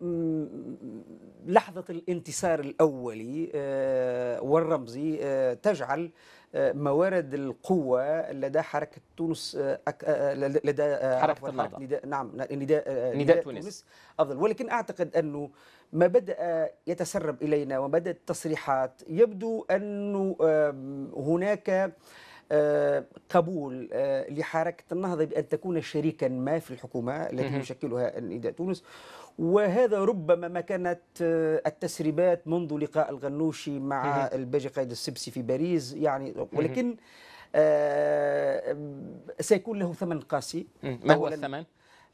[SPEAKER 3] لحظه الانتصار الاولي آه، والرمزي تجعل موارد القوة لدى حركة تونس لدى حركة النهضة نعم نداء نداء تونس أفضل ولكن أعتقد أنه ما بدأ يتسرب إلينا وبدأت التصريحات يبدو أن هناك قبول لحركة النهضة بأن تكون شريكا ما في الحكومة التي يشكلها نداء تونس وهذا ربما ما كانت التسريبات منذ لقاء الغنوشي مع الباجي قائد السبسي في باريس يعني ولكن سيكون له ثمن قاسي ما هو الثمن؟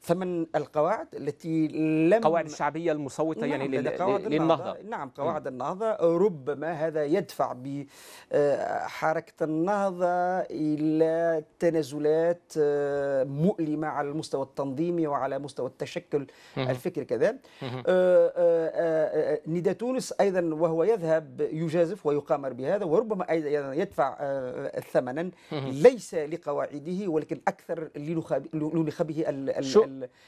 [SPEAKER 3] ثمن القواعد التي لم قواعد الشعبية المصوتة يعني نعم يعني للنهضة. للنهضة نعم قواعد النهضة ربما هذا يدفع بحركة آه، النهضة إلى تنازلات آه، مؤلمة على المستوى التنظيمي وعلى مستوى التشكل الفكري كذا آه، نداء تونس أيضا وهو يذهب يجازف ويقامر بهذا وربما أيضا يدفع ثمنا ليس لقواعده ولكن أكثر لنخبه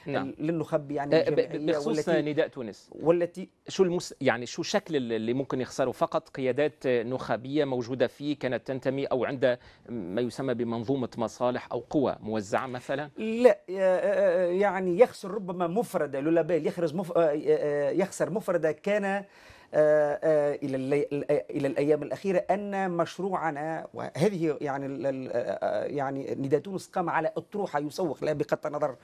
[SPEAKER 3] نعم. للنخب يعني آه، بخصوص نداء
[SPEAKER 1] تونس والتي شو المس يعني شو شكل اللي ممكن يخسره فقط قيادات نخبيه موجوده فيه كانت تنتمي او عندها ما يسمى بمنظومه مصالح او قوى موزعه مثلا
[SPEAKER 3] لا آه، آه، يعني يخسر ربما مفرده لولا يخرج مف... يخسر مفرده كان آه، آه، الى آه، الى الايام الاخيره ان مشروعنا وهذه يعني يعني تونس قام على اطروحه يسوق لها بغض النظر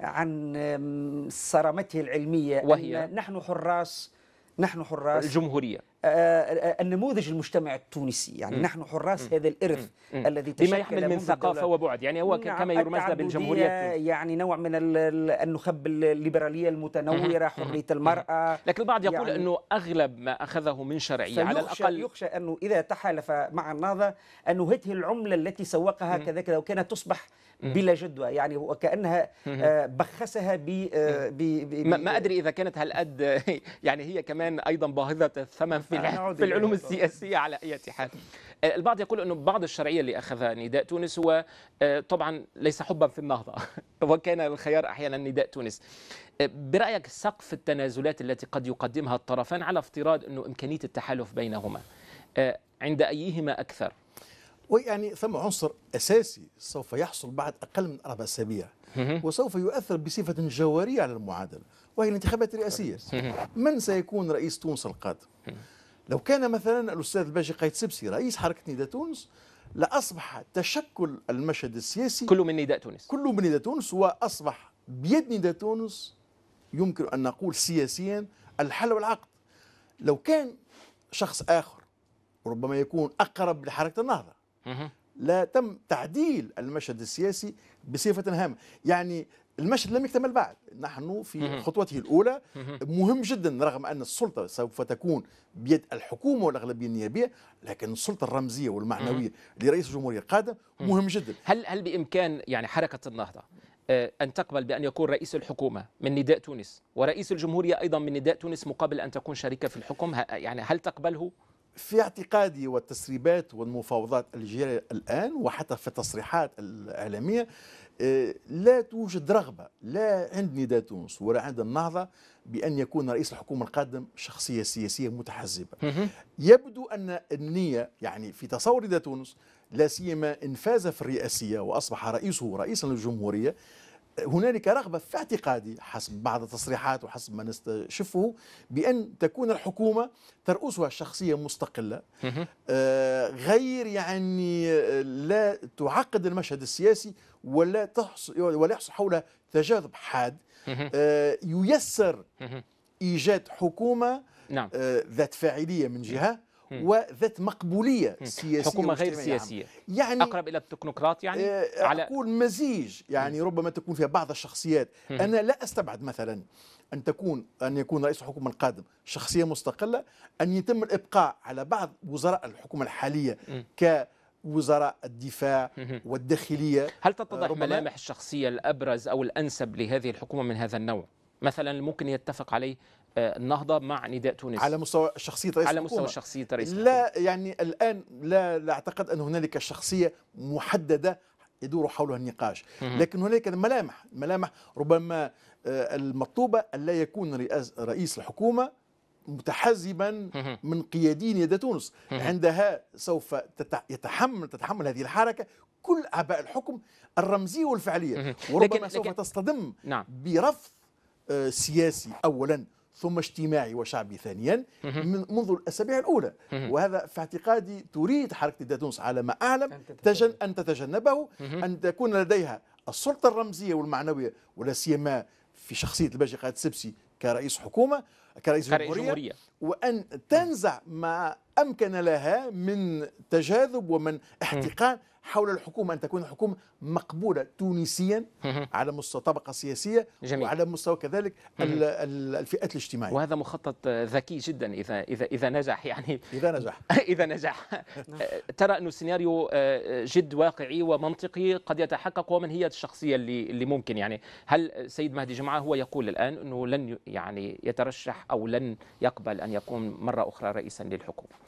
[SPEAKER 3] عن صرامته العلميه وهي نحن حراس نحن حراس الجمهوريه آه، آه، النموذج المجتمع التونسي يعني م. نحن حراس م. هذا الإرث م. الذي تشكل بما يحمل من ثقافة وبعد يعني هو نعم كما يرمز له بالجمهورية يعني نوع من النخب الليبرالية المتنورة حرية المرأة لكن البعض يقول يعني أنه
[SPEAKER 1] أغلب ما أخذه من شرعية على الأقل
[SPEAKER 3] يخشى أنه إذا تحالف مع النهضة أنه هذه العملة التي سوقها كذا كذا وكانت تصبح بلا جدوى يعني وكأنها آه، بخسها ب ما أدري إذا كانت هالقد (laughs) يعني هي كمان أيضا باهظة الثمن
[SPEAKER 1] في, في العلوم السياسية على أي حال آه، البعض يقول أنه بعض الشرعية اللي أخذها نداء تونس هو آه، طبعا ليس حبا في النهضة (laughs) وكان الخيار أحيانا نداء تونس آه، برأيك سقف التنازلات التي قد يقدمها الطرفان على افتراض أنه إمكانية التحالف
[SPEAKER 2] بينهما عند أيهما أكثر ويعني ثم عنصر اساسي سوف يحصل بعد اقل من اربع اسابيع وسوف يؤثر بصفه جوهريه على المعادله وهي الانتخابات الرئاسيه من سيكون رئيس تونس القادم لو كان مثلا الأستاذ الباجي قايد سبسي رئيس حركة نداء تونس لأصبح تشكل المشهد السياسي كله من نداء تونس كله من نداء تونس وأصبح بيد نداء تونس يمكن أن نقول سياسيا الحل والعقد لو كان شخص آخر ربما يكون أقرب لحركة النهضة لا تم تعديل المشهد السياسي بصفة هامة يعني المشهد لم يكتمل بعد نحن في خطوته الأولى مهم جدا رغم أن السلطة سوف تكون بيد الحكومة والأغلبية النيابية لكن السلطة الرمزية والمعنوية لرئيس الجمهورية القادم مهم
[SPEAKER 1] جدا هل هل بإمكان يعني حركة النهضة آه، أن تقبل بأن يكون رئيس الحكومة من نداء تونس ورئيس الجمهورية أيضا من نداء تونس مقابل أن تكون شريكة في الحكم يعني هل تقبله؟
[SPEAKER 2] في اعتقادي والتسريبات والمفاوضات الجارية الآن وحتى في التصريحات الإعلامية آه، لا توجد رغبة لا عند نداء تونس ولا عند النهضة بأن يكون رئيس الحكومة القادم شخصية سياسية متحزبة يبدو أن النية يعني في تصور نداء تونس لا سيما إن فاز في الرئاسية وأصبح رئيسه رئيسا للجمهورية هنالك رغبة في اعتقادي حسب بعض التصريحات وحسب ما نستشفه بأن تكون الحكومة ترأسها شخصية مستقلة آه، غير يعني آه، لا تعقد المشهد السياسي ولا تحصل ولا يحصل حولها تجاذب حاد آه، ييسر ايجاد حكومه نعم. آه، ذات فاعليه من جهه وذات مقبوليه سياسيه حكومه غير سياسيه يعني اقرب الى التكنوقراط يعني آه، على اقول مزيج يعني ربما تكون فيها بعض الشخصيات انا لا استبعد مثلا ان تكون ان يكون رئيس الحكومه القادم شخصيه مستقله ان يتم الابقاء على بعض وزراء الحكومه الحاليه ك وزراء الدفاع والداخلية هل تتضح ملامح
[SPEAKER 1] الشخصية الأبرز أو الأنسب لهذه الحكومة من هذا النوع؟ مثلا ممكن يتفق عليه آه، النهضه مع نداء تونس على مستوى شخصيه رئيس على مستوى شخصيه
[SPEAKER 2] رئيس لا يعني الان لا, لا اعتقد ان هنالك شخصيه محدده يدور حولها النقاش لكن هنالك ملامح ملامح ربما آه، المطلوبه أن لا يكون رئيس الحكومه متحزبا من قيادين يد تونس عندها سوف يتحمل تتحمل هذه الحركة كل أعباء الحكم الرمزية والفعلية وربما سوف تصطدم نعم. برفض آه، سياسي أولا ثم اجتماعي وشعبي ثانيا من منذ الاسابيع الاولى وهذا في اعتقادي تريد حركه تونس على ما اعلم تجن ان تتجنبه ان تكون لديها السلطه الرمزيه والمعنويه ولا سيما في شخصيه الباجي قائد السبسي كرئيس حكومه كرئيس جمهورية وأن تنزع ما أمكن لها من تجاذب ومن احتقان حول الحكومة أن تكون حكومة مقبولة تونسيا على مستوى طبقة سياسية جميل. وعلى مستوى كذلك الفئات الاجتماعية وهذا مخطط ذكي جدا إذا إذا إذا نجح يعني
[SPEAKER 1] إذا نجح (laughs) إذا نجح ترى أنه السيناريو آه، جد واقعي ومنطقي قد يتحقق ومن هي الشخصية اللي اللي ممكن يعني هل السيد مهدي جمعة هو يقول الآن أنه لن يعني يترشح أو لن يقبل أن يكون مرة أخرى رئيسا
[SPEAKER 3] للحكومة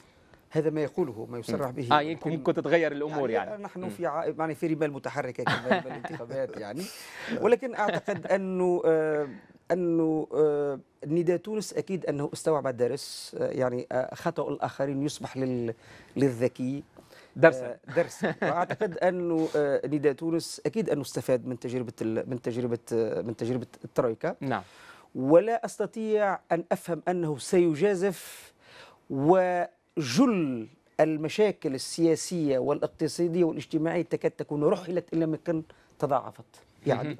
[SPEAKER 3] هذا ما يقوله ما يصرح به اه يمكن ممكن تتغير الامور يعني, يعني. نحن في ع... يعني في رمال متحركه كما (laughs) الانتخابات يعني ولكن اعتقد (laughs) انه آه انه آه نداء تونس اكيد انه استوعب الدرس آه، يعني آه، خطا الاخرين يصبح لل... للذكي آه، درسا درسا (laughs) واعتقد انه نداء تونس اكيد انه استفاد من تجربه من تجربه من تجربه الترويكا نعم ولا استطيع ان افهم انه سيجازف و جل المشاكل السياسية والاقتصادية والاجتماعية تكاد تكون رحلت إلى مكان تضاعفت يعني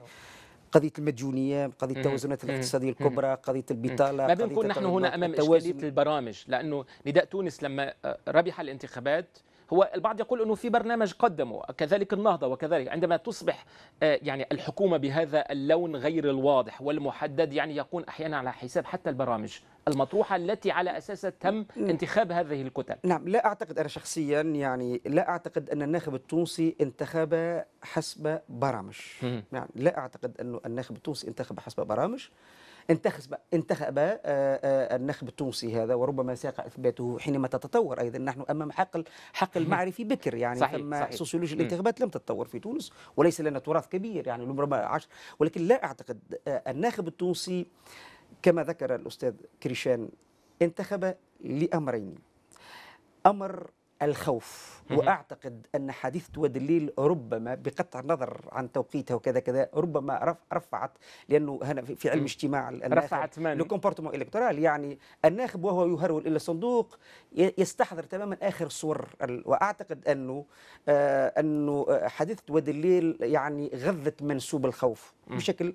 [SPEAKER 3] قضية المديونية قضية التوازنات الاقتصادية الكبرى قضية البطالة ما بنكون نحن هنا أمام إشكالية
[SPEAKER 1] البرامج لأنه نداء تونس لما ربح الانتخابات هو البعض يقول انه في برنامج قدمه كذلك النهضه وكذلك عندما تصبح آه، يعني الحكومه بهذا اللون غير الواضح والمحدد يعني يكون احيانا على حساب حتى البرامج المطروحة التي على أساسها تم انتخاب
[SPEAKER 3] هذه الكتل نعم لا أعتقد أنا شخصيا يعني لا أعتقد أن الناخب التونسي انتخب حسب برامج يعني لا أعتقد أن الناخب التونسي انتخب حسب برامج انتخب انتخب آه، آه، النخب التونسي هذا وربما ساق اثباته حينما تتطور ايضا نحن امام حقل حقل معرفي بكر يعني صحيح ثم صحيح سوسيولوجيا الانتخابات لم تتطور في تونس وليس لنا تراث كبير يعني ربما 10 ولكن لا اعتقد آه، الناخب التونسي كما ذكر الأستاذ كريشان انتخب لأمرين أمر الخوف واعتقد ان حادثه وادي الليل ربما بقطع النظر عن توقيتها وكذا كذا ربما رفعت لانه هنا في علم اجتماع رفعت من؟ لكومبارتمون الكترال يعني الناخب وهو يهرول الى الصندوق يستحضر تماما اخر صور واعتقد انه آه، انه حادثه وادي الليل يعني غذت منسوب الخوف بشكل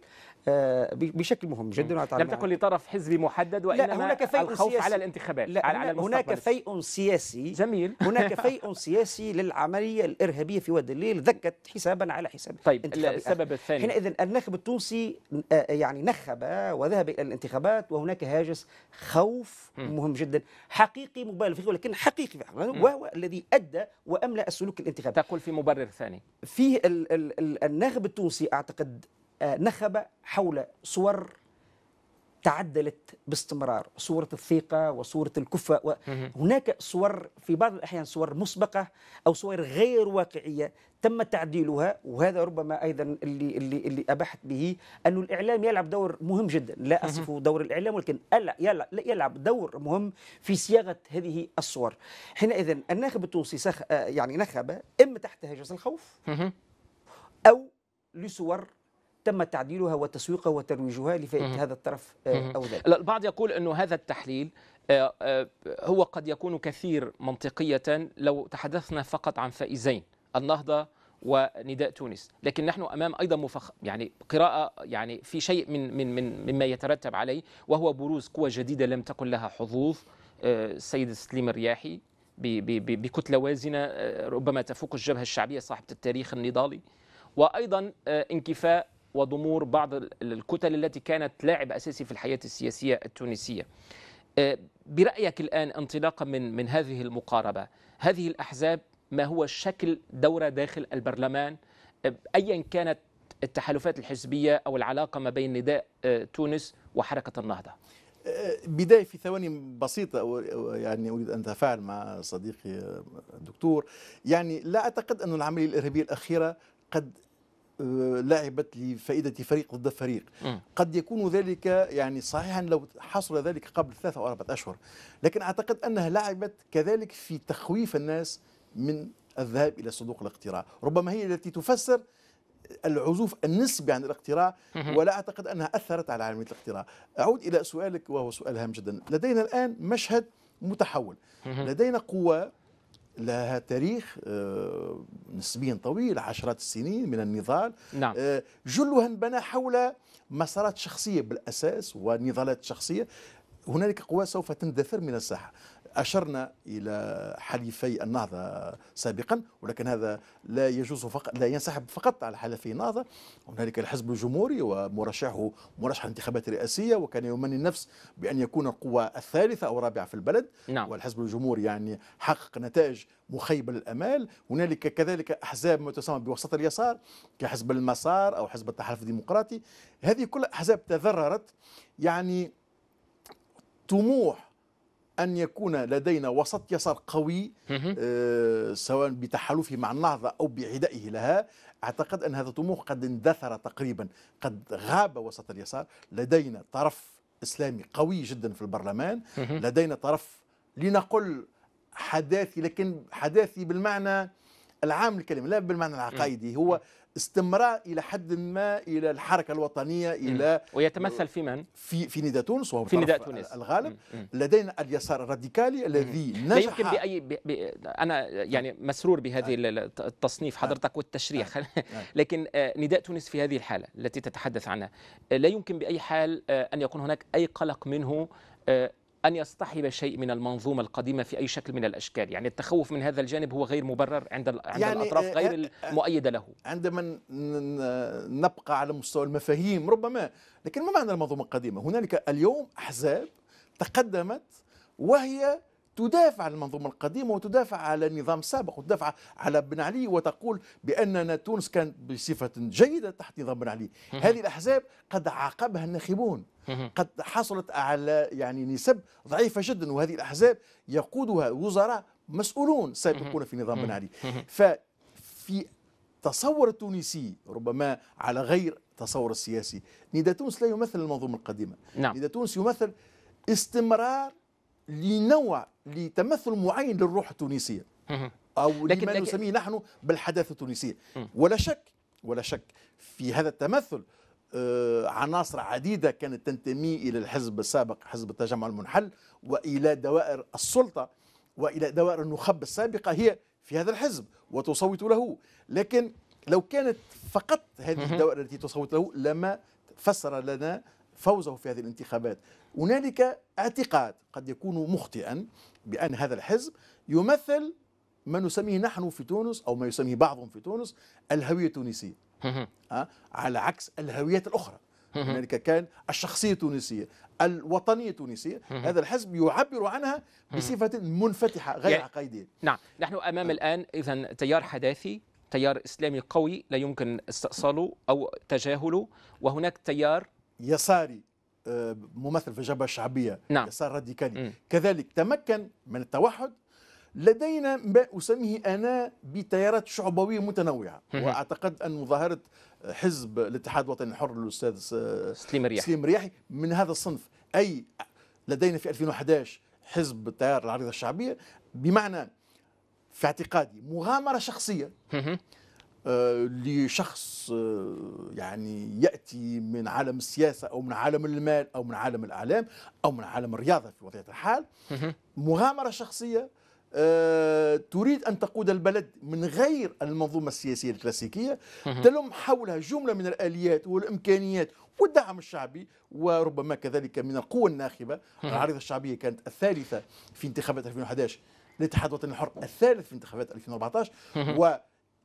[SPEAKER 3] آه، بشكل مهم جدا لم تكن
[SPEAKER 1] لطرف حزبي محدد وانما لا هناك فيء الخوف سياسي. على الانتخابات لا على هناك فيء
[SPEAKER 3] سياسي جميل (laughs) هناك (laughs) فيء سياسي للعمليه الارهابيه في وادي الليل ذكت حسابا على حساب طيب السبب الثاني حينئذ الناخب التونسي آه، يعني نخب وذهب الى الانتخابات وهناك هاجس خوف م. مهم جدا حقيقي مبالغ فيه ولكن حقيقي وهو الذي ادى واملا السلوك الانتخابي تقول في مبرر ثاني في الناخب التونسي اعتقد آه، نخب حول صور تعدلت باستمرار صورة الثقة وصورة الكفة هناك صور في بعض الأحيان صور مسبقة أو صور غير واقعية تم تعديلها وهذا ربما أيضا اللي, اللي, اللي أبحت به أن الإعلام يلعب دور مهم جدا لا أصف دور الإعلام ولكن يلعب دور مهم في صياغة هذه الصور حينئذ الناخب التونسي آه، يعني نخب إما تحت هجس الخوف أو لصور تم تعديلها وتسويقها وترويجها لفائده هذا الطرف آه، او ذاك
[SPEAKER 1] البعض يقول انه هذا التحليل آه، آه، هو قد يكون كثير منطقيه لو تحدثنا فقط عن فائزين النهضه ونداء تونس لكن نحن امام ايضا مفخ يعني قراءه يعني في شيء من من من مما يترتب عليه وهو بروز قوى جديده لم تكن لها حظوظ السيد سليم الرياحي بكتله وازنه ربما تفوق الجبهه الشعبيه صاحبه التاريخ النضالي وايضا انكفاء وضمور بعض الكتل التي كانت لاعب أساسي في الحياة السياسية التونسية أه، برأيك الآن انطلاقا من, من هذه المقاربة هذه الأحزاب ما هو شكل دورة داخل البرلمان أه، أيا كانت التحالفات الحزبية أو العلاقة ما بين نداء أه، تونس
[SPEAKER 2] وحركة النهضة بداية في ثواني بسيطة يعني أريد أن أتفاعل مع صديقي الدكتور يعني لا أعتقد أن العملية الإرهابية الأخيرة قد آه، لعبت لفائدة فريق ضد فريق قد يكون ذلك يعني صحيحا لو حصل ذلك قبل ثلاثة أو أربعة أشهر لكن أعتقد أنها لعبت كذلك في تخويف الناس من الذهاب إلى صندوق الاقتراع ربما هي التي تفسر العزوف النسبي عن الاقتراع ولا أعتقد أنها أثرت على عملية الاقتراع أعود إلى سؤالك وهو سؤال هام جدا لدينا الآن مشهد متحول لدينا قوى لها تاريخ آه، نسبيا طويل عشرات السنين من النضال نعم. آه، جلها انبنى حول مسارات شخصيه بالاساس ونضالات شخصيه هنالك قوى سوف تندثر من الساحه أشرنا إلى حليفي النهضة سابقا ولكن هذا لا يجوز فقط لا ينسحب فقط على حليفي النهضة هنالك الحزب الجمهوري ومرشحه مرشح الانتخابات الرئاسية وكان يمني النفس بأن يكون القوة الثالثة أو الرابعة في البلد نعم. والحزب الجمهوري يعني حقق نتائج مخيبة للأمال هنالك كذلك أحزاب ما تسمى بوسط اليسار كحزب المسار أو حزب التحالف الديمقراطي هذه كل أحزاب تذررت يعني طموح أن يكون لدينا وسط يسار قوي آه، سواء بتحالفه مع النهضة أو بعدائه لها أعتقد أن هذا الطموح قد اندثر تقريبا قد غاب وسط اليسار لدينا طرف إسلامي قوي جدا في البرلمان لدينا طرف لنقل حداثي لكن حداثي بالمعنى العام للكلمة لا بالمعنى العقائدي هو استمرار الى حد ما الى الحركه الوطنيه الى ويتمثل في من؟ في في نداء تونس وهو في نداء تونس الغالب مم. لدينا اليسار الراديكالي الذي نجح لا يمكن باي
[SPEAKER 1] ب... ب... انا يعني مسرور بهذه آه. التصنيف آه. حضرتك آه. والتشريح آه. آه. (laughs) لكن آه، نداء تونس في هذه الحاله التي تتحدث عنها لا يمكن باي حال ان يكون هناك اي قلق منه أن يصطحب شيء من المنظومة القديمة في أي شكل من الأشكال يعني التخوف من هذا الجانب هو غير مبرر عند, عند يعني الأطراف غير المؤيدة له
[SPEAKER 2] عندما نبقى على مستوى المفاهيم ربما لكن ما معنى المنظومة القديمة هنالك اليوم أحزاب تقدمت وهي تدافع عن المنظومة القديمة وتدافع على النظام السابق وتدافع على بن علي وتقول بأننا تونس كانت بصفة جيدة تحت نظام بن علي هذه الأحزاب قد عاقبها الناخبون قد حصلت على يعني نسب ضعيفة جدا وهذه الأحزاب يقودها وزراء مسؤولون سابقون في نظام بن علي ففي تصور التونسي ربما على غير تصور السياسي نيدا تونس لا يمثل المنظومة القديمة نعم. نداء تونس يمثل استمرار لنوع لتمثل معين للروح التونسيه او لكن لما نسميه نحن بالحداثه التونسيه ولا شك ولا شك في هذا التمثل آه، عناصر عديدة كانت تنتمي إلى الحزب السابق حزب التجمع المنحل وإلى دوائر السلطة وإلى دوائر النخب السابقة هي في هذا الحزب وتصوت له لكن لو كانت فقط هذه الدوائر التي تصوت له لما فسر لنا فوزه في هذه الانتخابات هنالك اعتقاد قد يكون مخطئا بأن هذا الحزب يمثل ما نسميه نحن في تونس أو ما يسميه بعضهم في تونس الهوية التونسية أه؟ على عكس الهويات الأخرى هنالك كان الشخصية التونسية الوطنية التونسية هذا الحزب يعبر عنها بصفة منفتحة غير يعني عقائدية
[SPEAKER 1] نعم نحن أمام آه. الآن إذا تيار حداثي تيار إسلامي قوي لا يمكن استئصاله أو تجاهله وهناك تيار
[SPEAKER 2] يساري آه، ممثل في الجبهه الشعبيه نعم. يسار راديكالي كذلك تمكن من التوحد لدينا ما اسميه انا بتيارات شعبويه متنوعه واعتقد ان مظاهره حزب الاتحاد الوطني الحر للاستاذ آه، سليم رياحي سليم رياحي من هذا الصنف اي لدينا في 2011 حزب التيار العريضه الشعبيه بمعنى في اعتقادي مغامره شخصيه آه، لشخص آه، يعني ياتي من عالم السياسه او من عالم المال او من عالم الاعلام او من عالم الرياضه في وضعيه الحال مغامره شخصيه آه، تريد ان تقود البلد من غير المنظومه السياسيه الكلاسيكيه تلم حولها جمله من الاليات والامكانيات والدعم الشعبي وربما كذلك من القوى الناخبه العريضه الشعبيه كانت الثالثه في انتخابات 2011 الاتحاد الوطني الحر الثالث في انتخابات 2014 و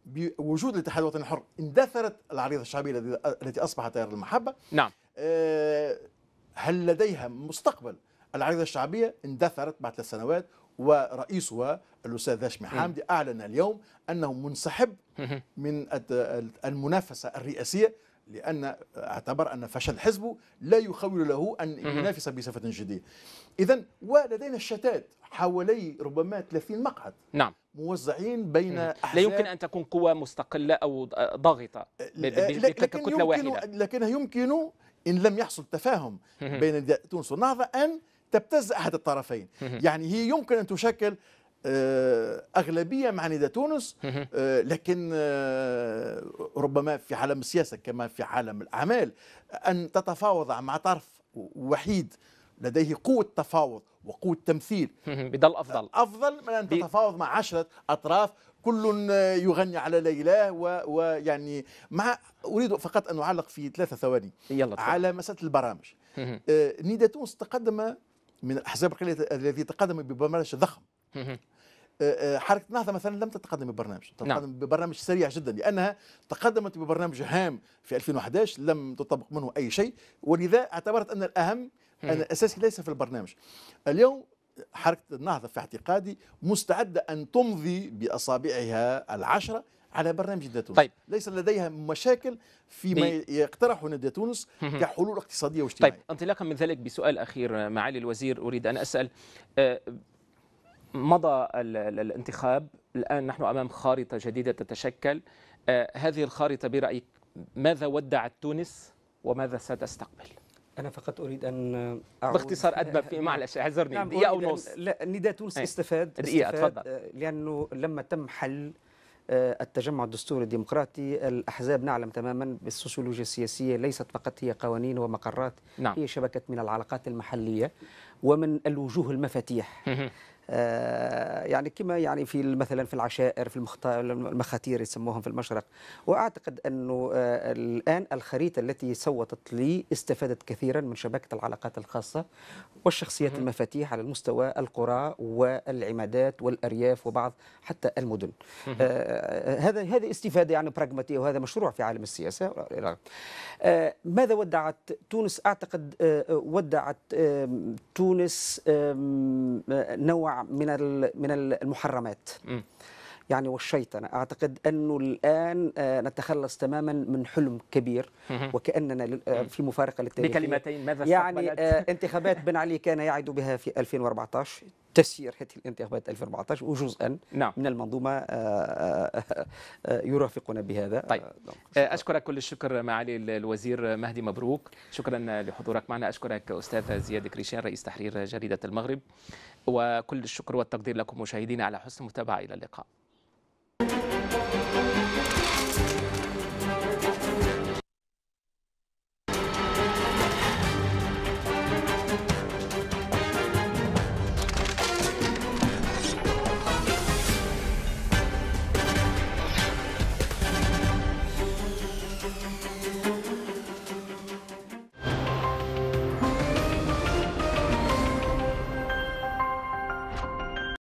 [SPEAKER 2] بوجود الاتحاد الوطني الحر اندثرت العريضه الشعبيه التي اصبحت تيار المحبه نعم آه، هل لديها مستقبل العريضه الشعبيه اندثرت بعد ثلاث سنوات ورئيسها الاستاذ هاشمي حامدي اعلن اليوم انه منسحب من المنافسه الرئاسيه لان اعتبر ان فشل حزبه لا يخول له ان ينافس بصفه جديه. اذا ولدينا الشتات حوالي ربما 30 مقعد. نعم. موزعين بين لا يمكن ان
[SPEAKER 1] تكون قوى مستقله او آه،
[SPEAKER 2] ضاغطه ككتله أه، واحده لكنها يمكن ان لم يحصل تفاهم بين تونس والنهضه ان تبتز احد الطرفين يعني هي يمكن ان تشكل آه، أغلبية مع نداء تونس لكن ربما في عالم السياسة كما في عالم الأعمال أن تتفاوض مع طرف وحيد لديه قوة تفاوض وقوة تمثيل (laughs) بده أفضل أفضل من أن تتفاوض مع عشرة أطراف كل يغني على ليلى ويعني مع أريد فقط أن أعلق في ثلاثة ثواني يلا تفضل. على مسألة البرامج (laughs) آه، نيدا تونس تقدم من الأحزاب الذي تقدم ببرنامج ضخم (laughs) آه، آه، حركه النهضه مثلا لم تتقدم ببرنامج تتقدم نعم. ببرنامج سريع جدا لانها تقدمت ببرنامج هام في 2011 لم تطبق منه اي شيء ولذا اعتبرت ان الاهم انا اساسي ليس في البرنامج اليوم حركه النهضه في اعتقادي مستعده ان تمضي باصابعها العشره على برنامج نادي تونس طيب. ليس لديها مشاكل فيما طيب. يقترحه نادي تونس كحلول اقتصاديه واجتماعيه طيب انطلاقا
[SPEAKER 1] من ذلك بسؤال اخير معالي الوزير اريد ان اسال آه، مضى الانتخاب الان نحن امام خارطه جديده تتشكل آه، هذه الخارطه برايك ماذا ودعت تونس وماذا ستستقبل
[SPEAKER 3] أنا فقط أريد أن أعود باختصار أدنى في معلش اعذرني نعم دقيقة ونص لا النداء تونس ايه استفاد دقيقة تفضل آه، لأنه لما تم حل آه، التجمع الدستوري الديمقراطي الأحزاب نعلم تماما بالسوسيولوجيا السياسية ليست فقط هي قوانين ومقرات نعم. هي شبكة من العلاقات المحلية ومن الوجوه المفاتيح آه، يعني كما يعني في مثلا في العشائر في المخاتير يسموهم في المشرق واعتقد انه آه، الان الخريطه التي صوتت لي استفادت كثيرا من شبكه العلاقات الخاصه والشخصيات المفاتيح على مستوى القرى والعمادات والارياف وبعض حتى المدن آه، هذا هذه استفاده يعني براغماتيه وهذا مشروع في عالم السياسه ماذا ودعت تونس اعتقد ودعت تونس نوع من من المحرمات يعني والشيطنة أعتقد أنه الآن آه، نتخلص تماما من حلم كبير وكأننا آه، في مفارقة للتاريخ بكلمتين ماذا يعني آه، انتخابات بن علي كان يعد بها في 2014 تسيير هذه الانتخابات 2014 وجزءا نعم. من المنظومة آه، آه، آه، يرافقنا بهذا طيب
[SPEAKER 1] نعم. أشكرك كل الشكر معالي الوزير مهدي مبروك شكرا لحضورك معنا أشكرك أستاذ زياد كريشان رئيس تحرير جريدة المغرب وكل الشكر والتقدير لكم مشاهدينا على حسن المتابعة إلى اللقاء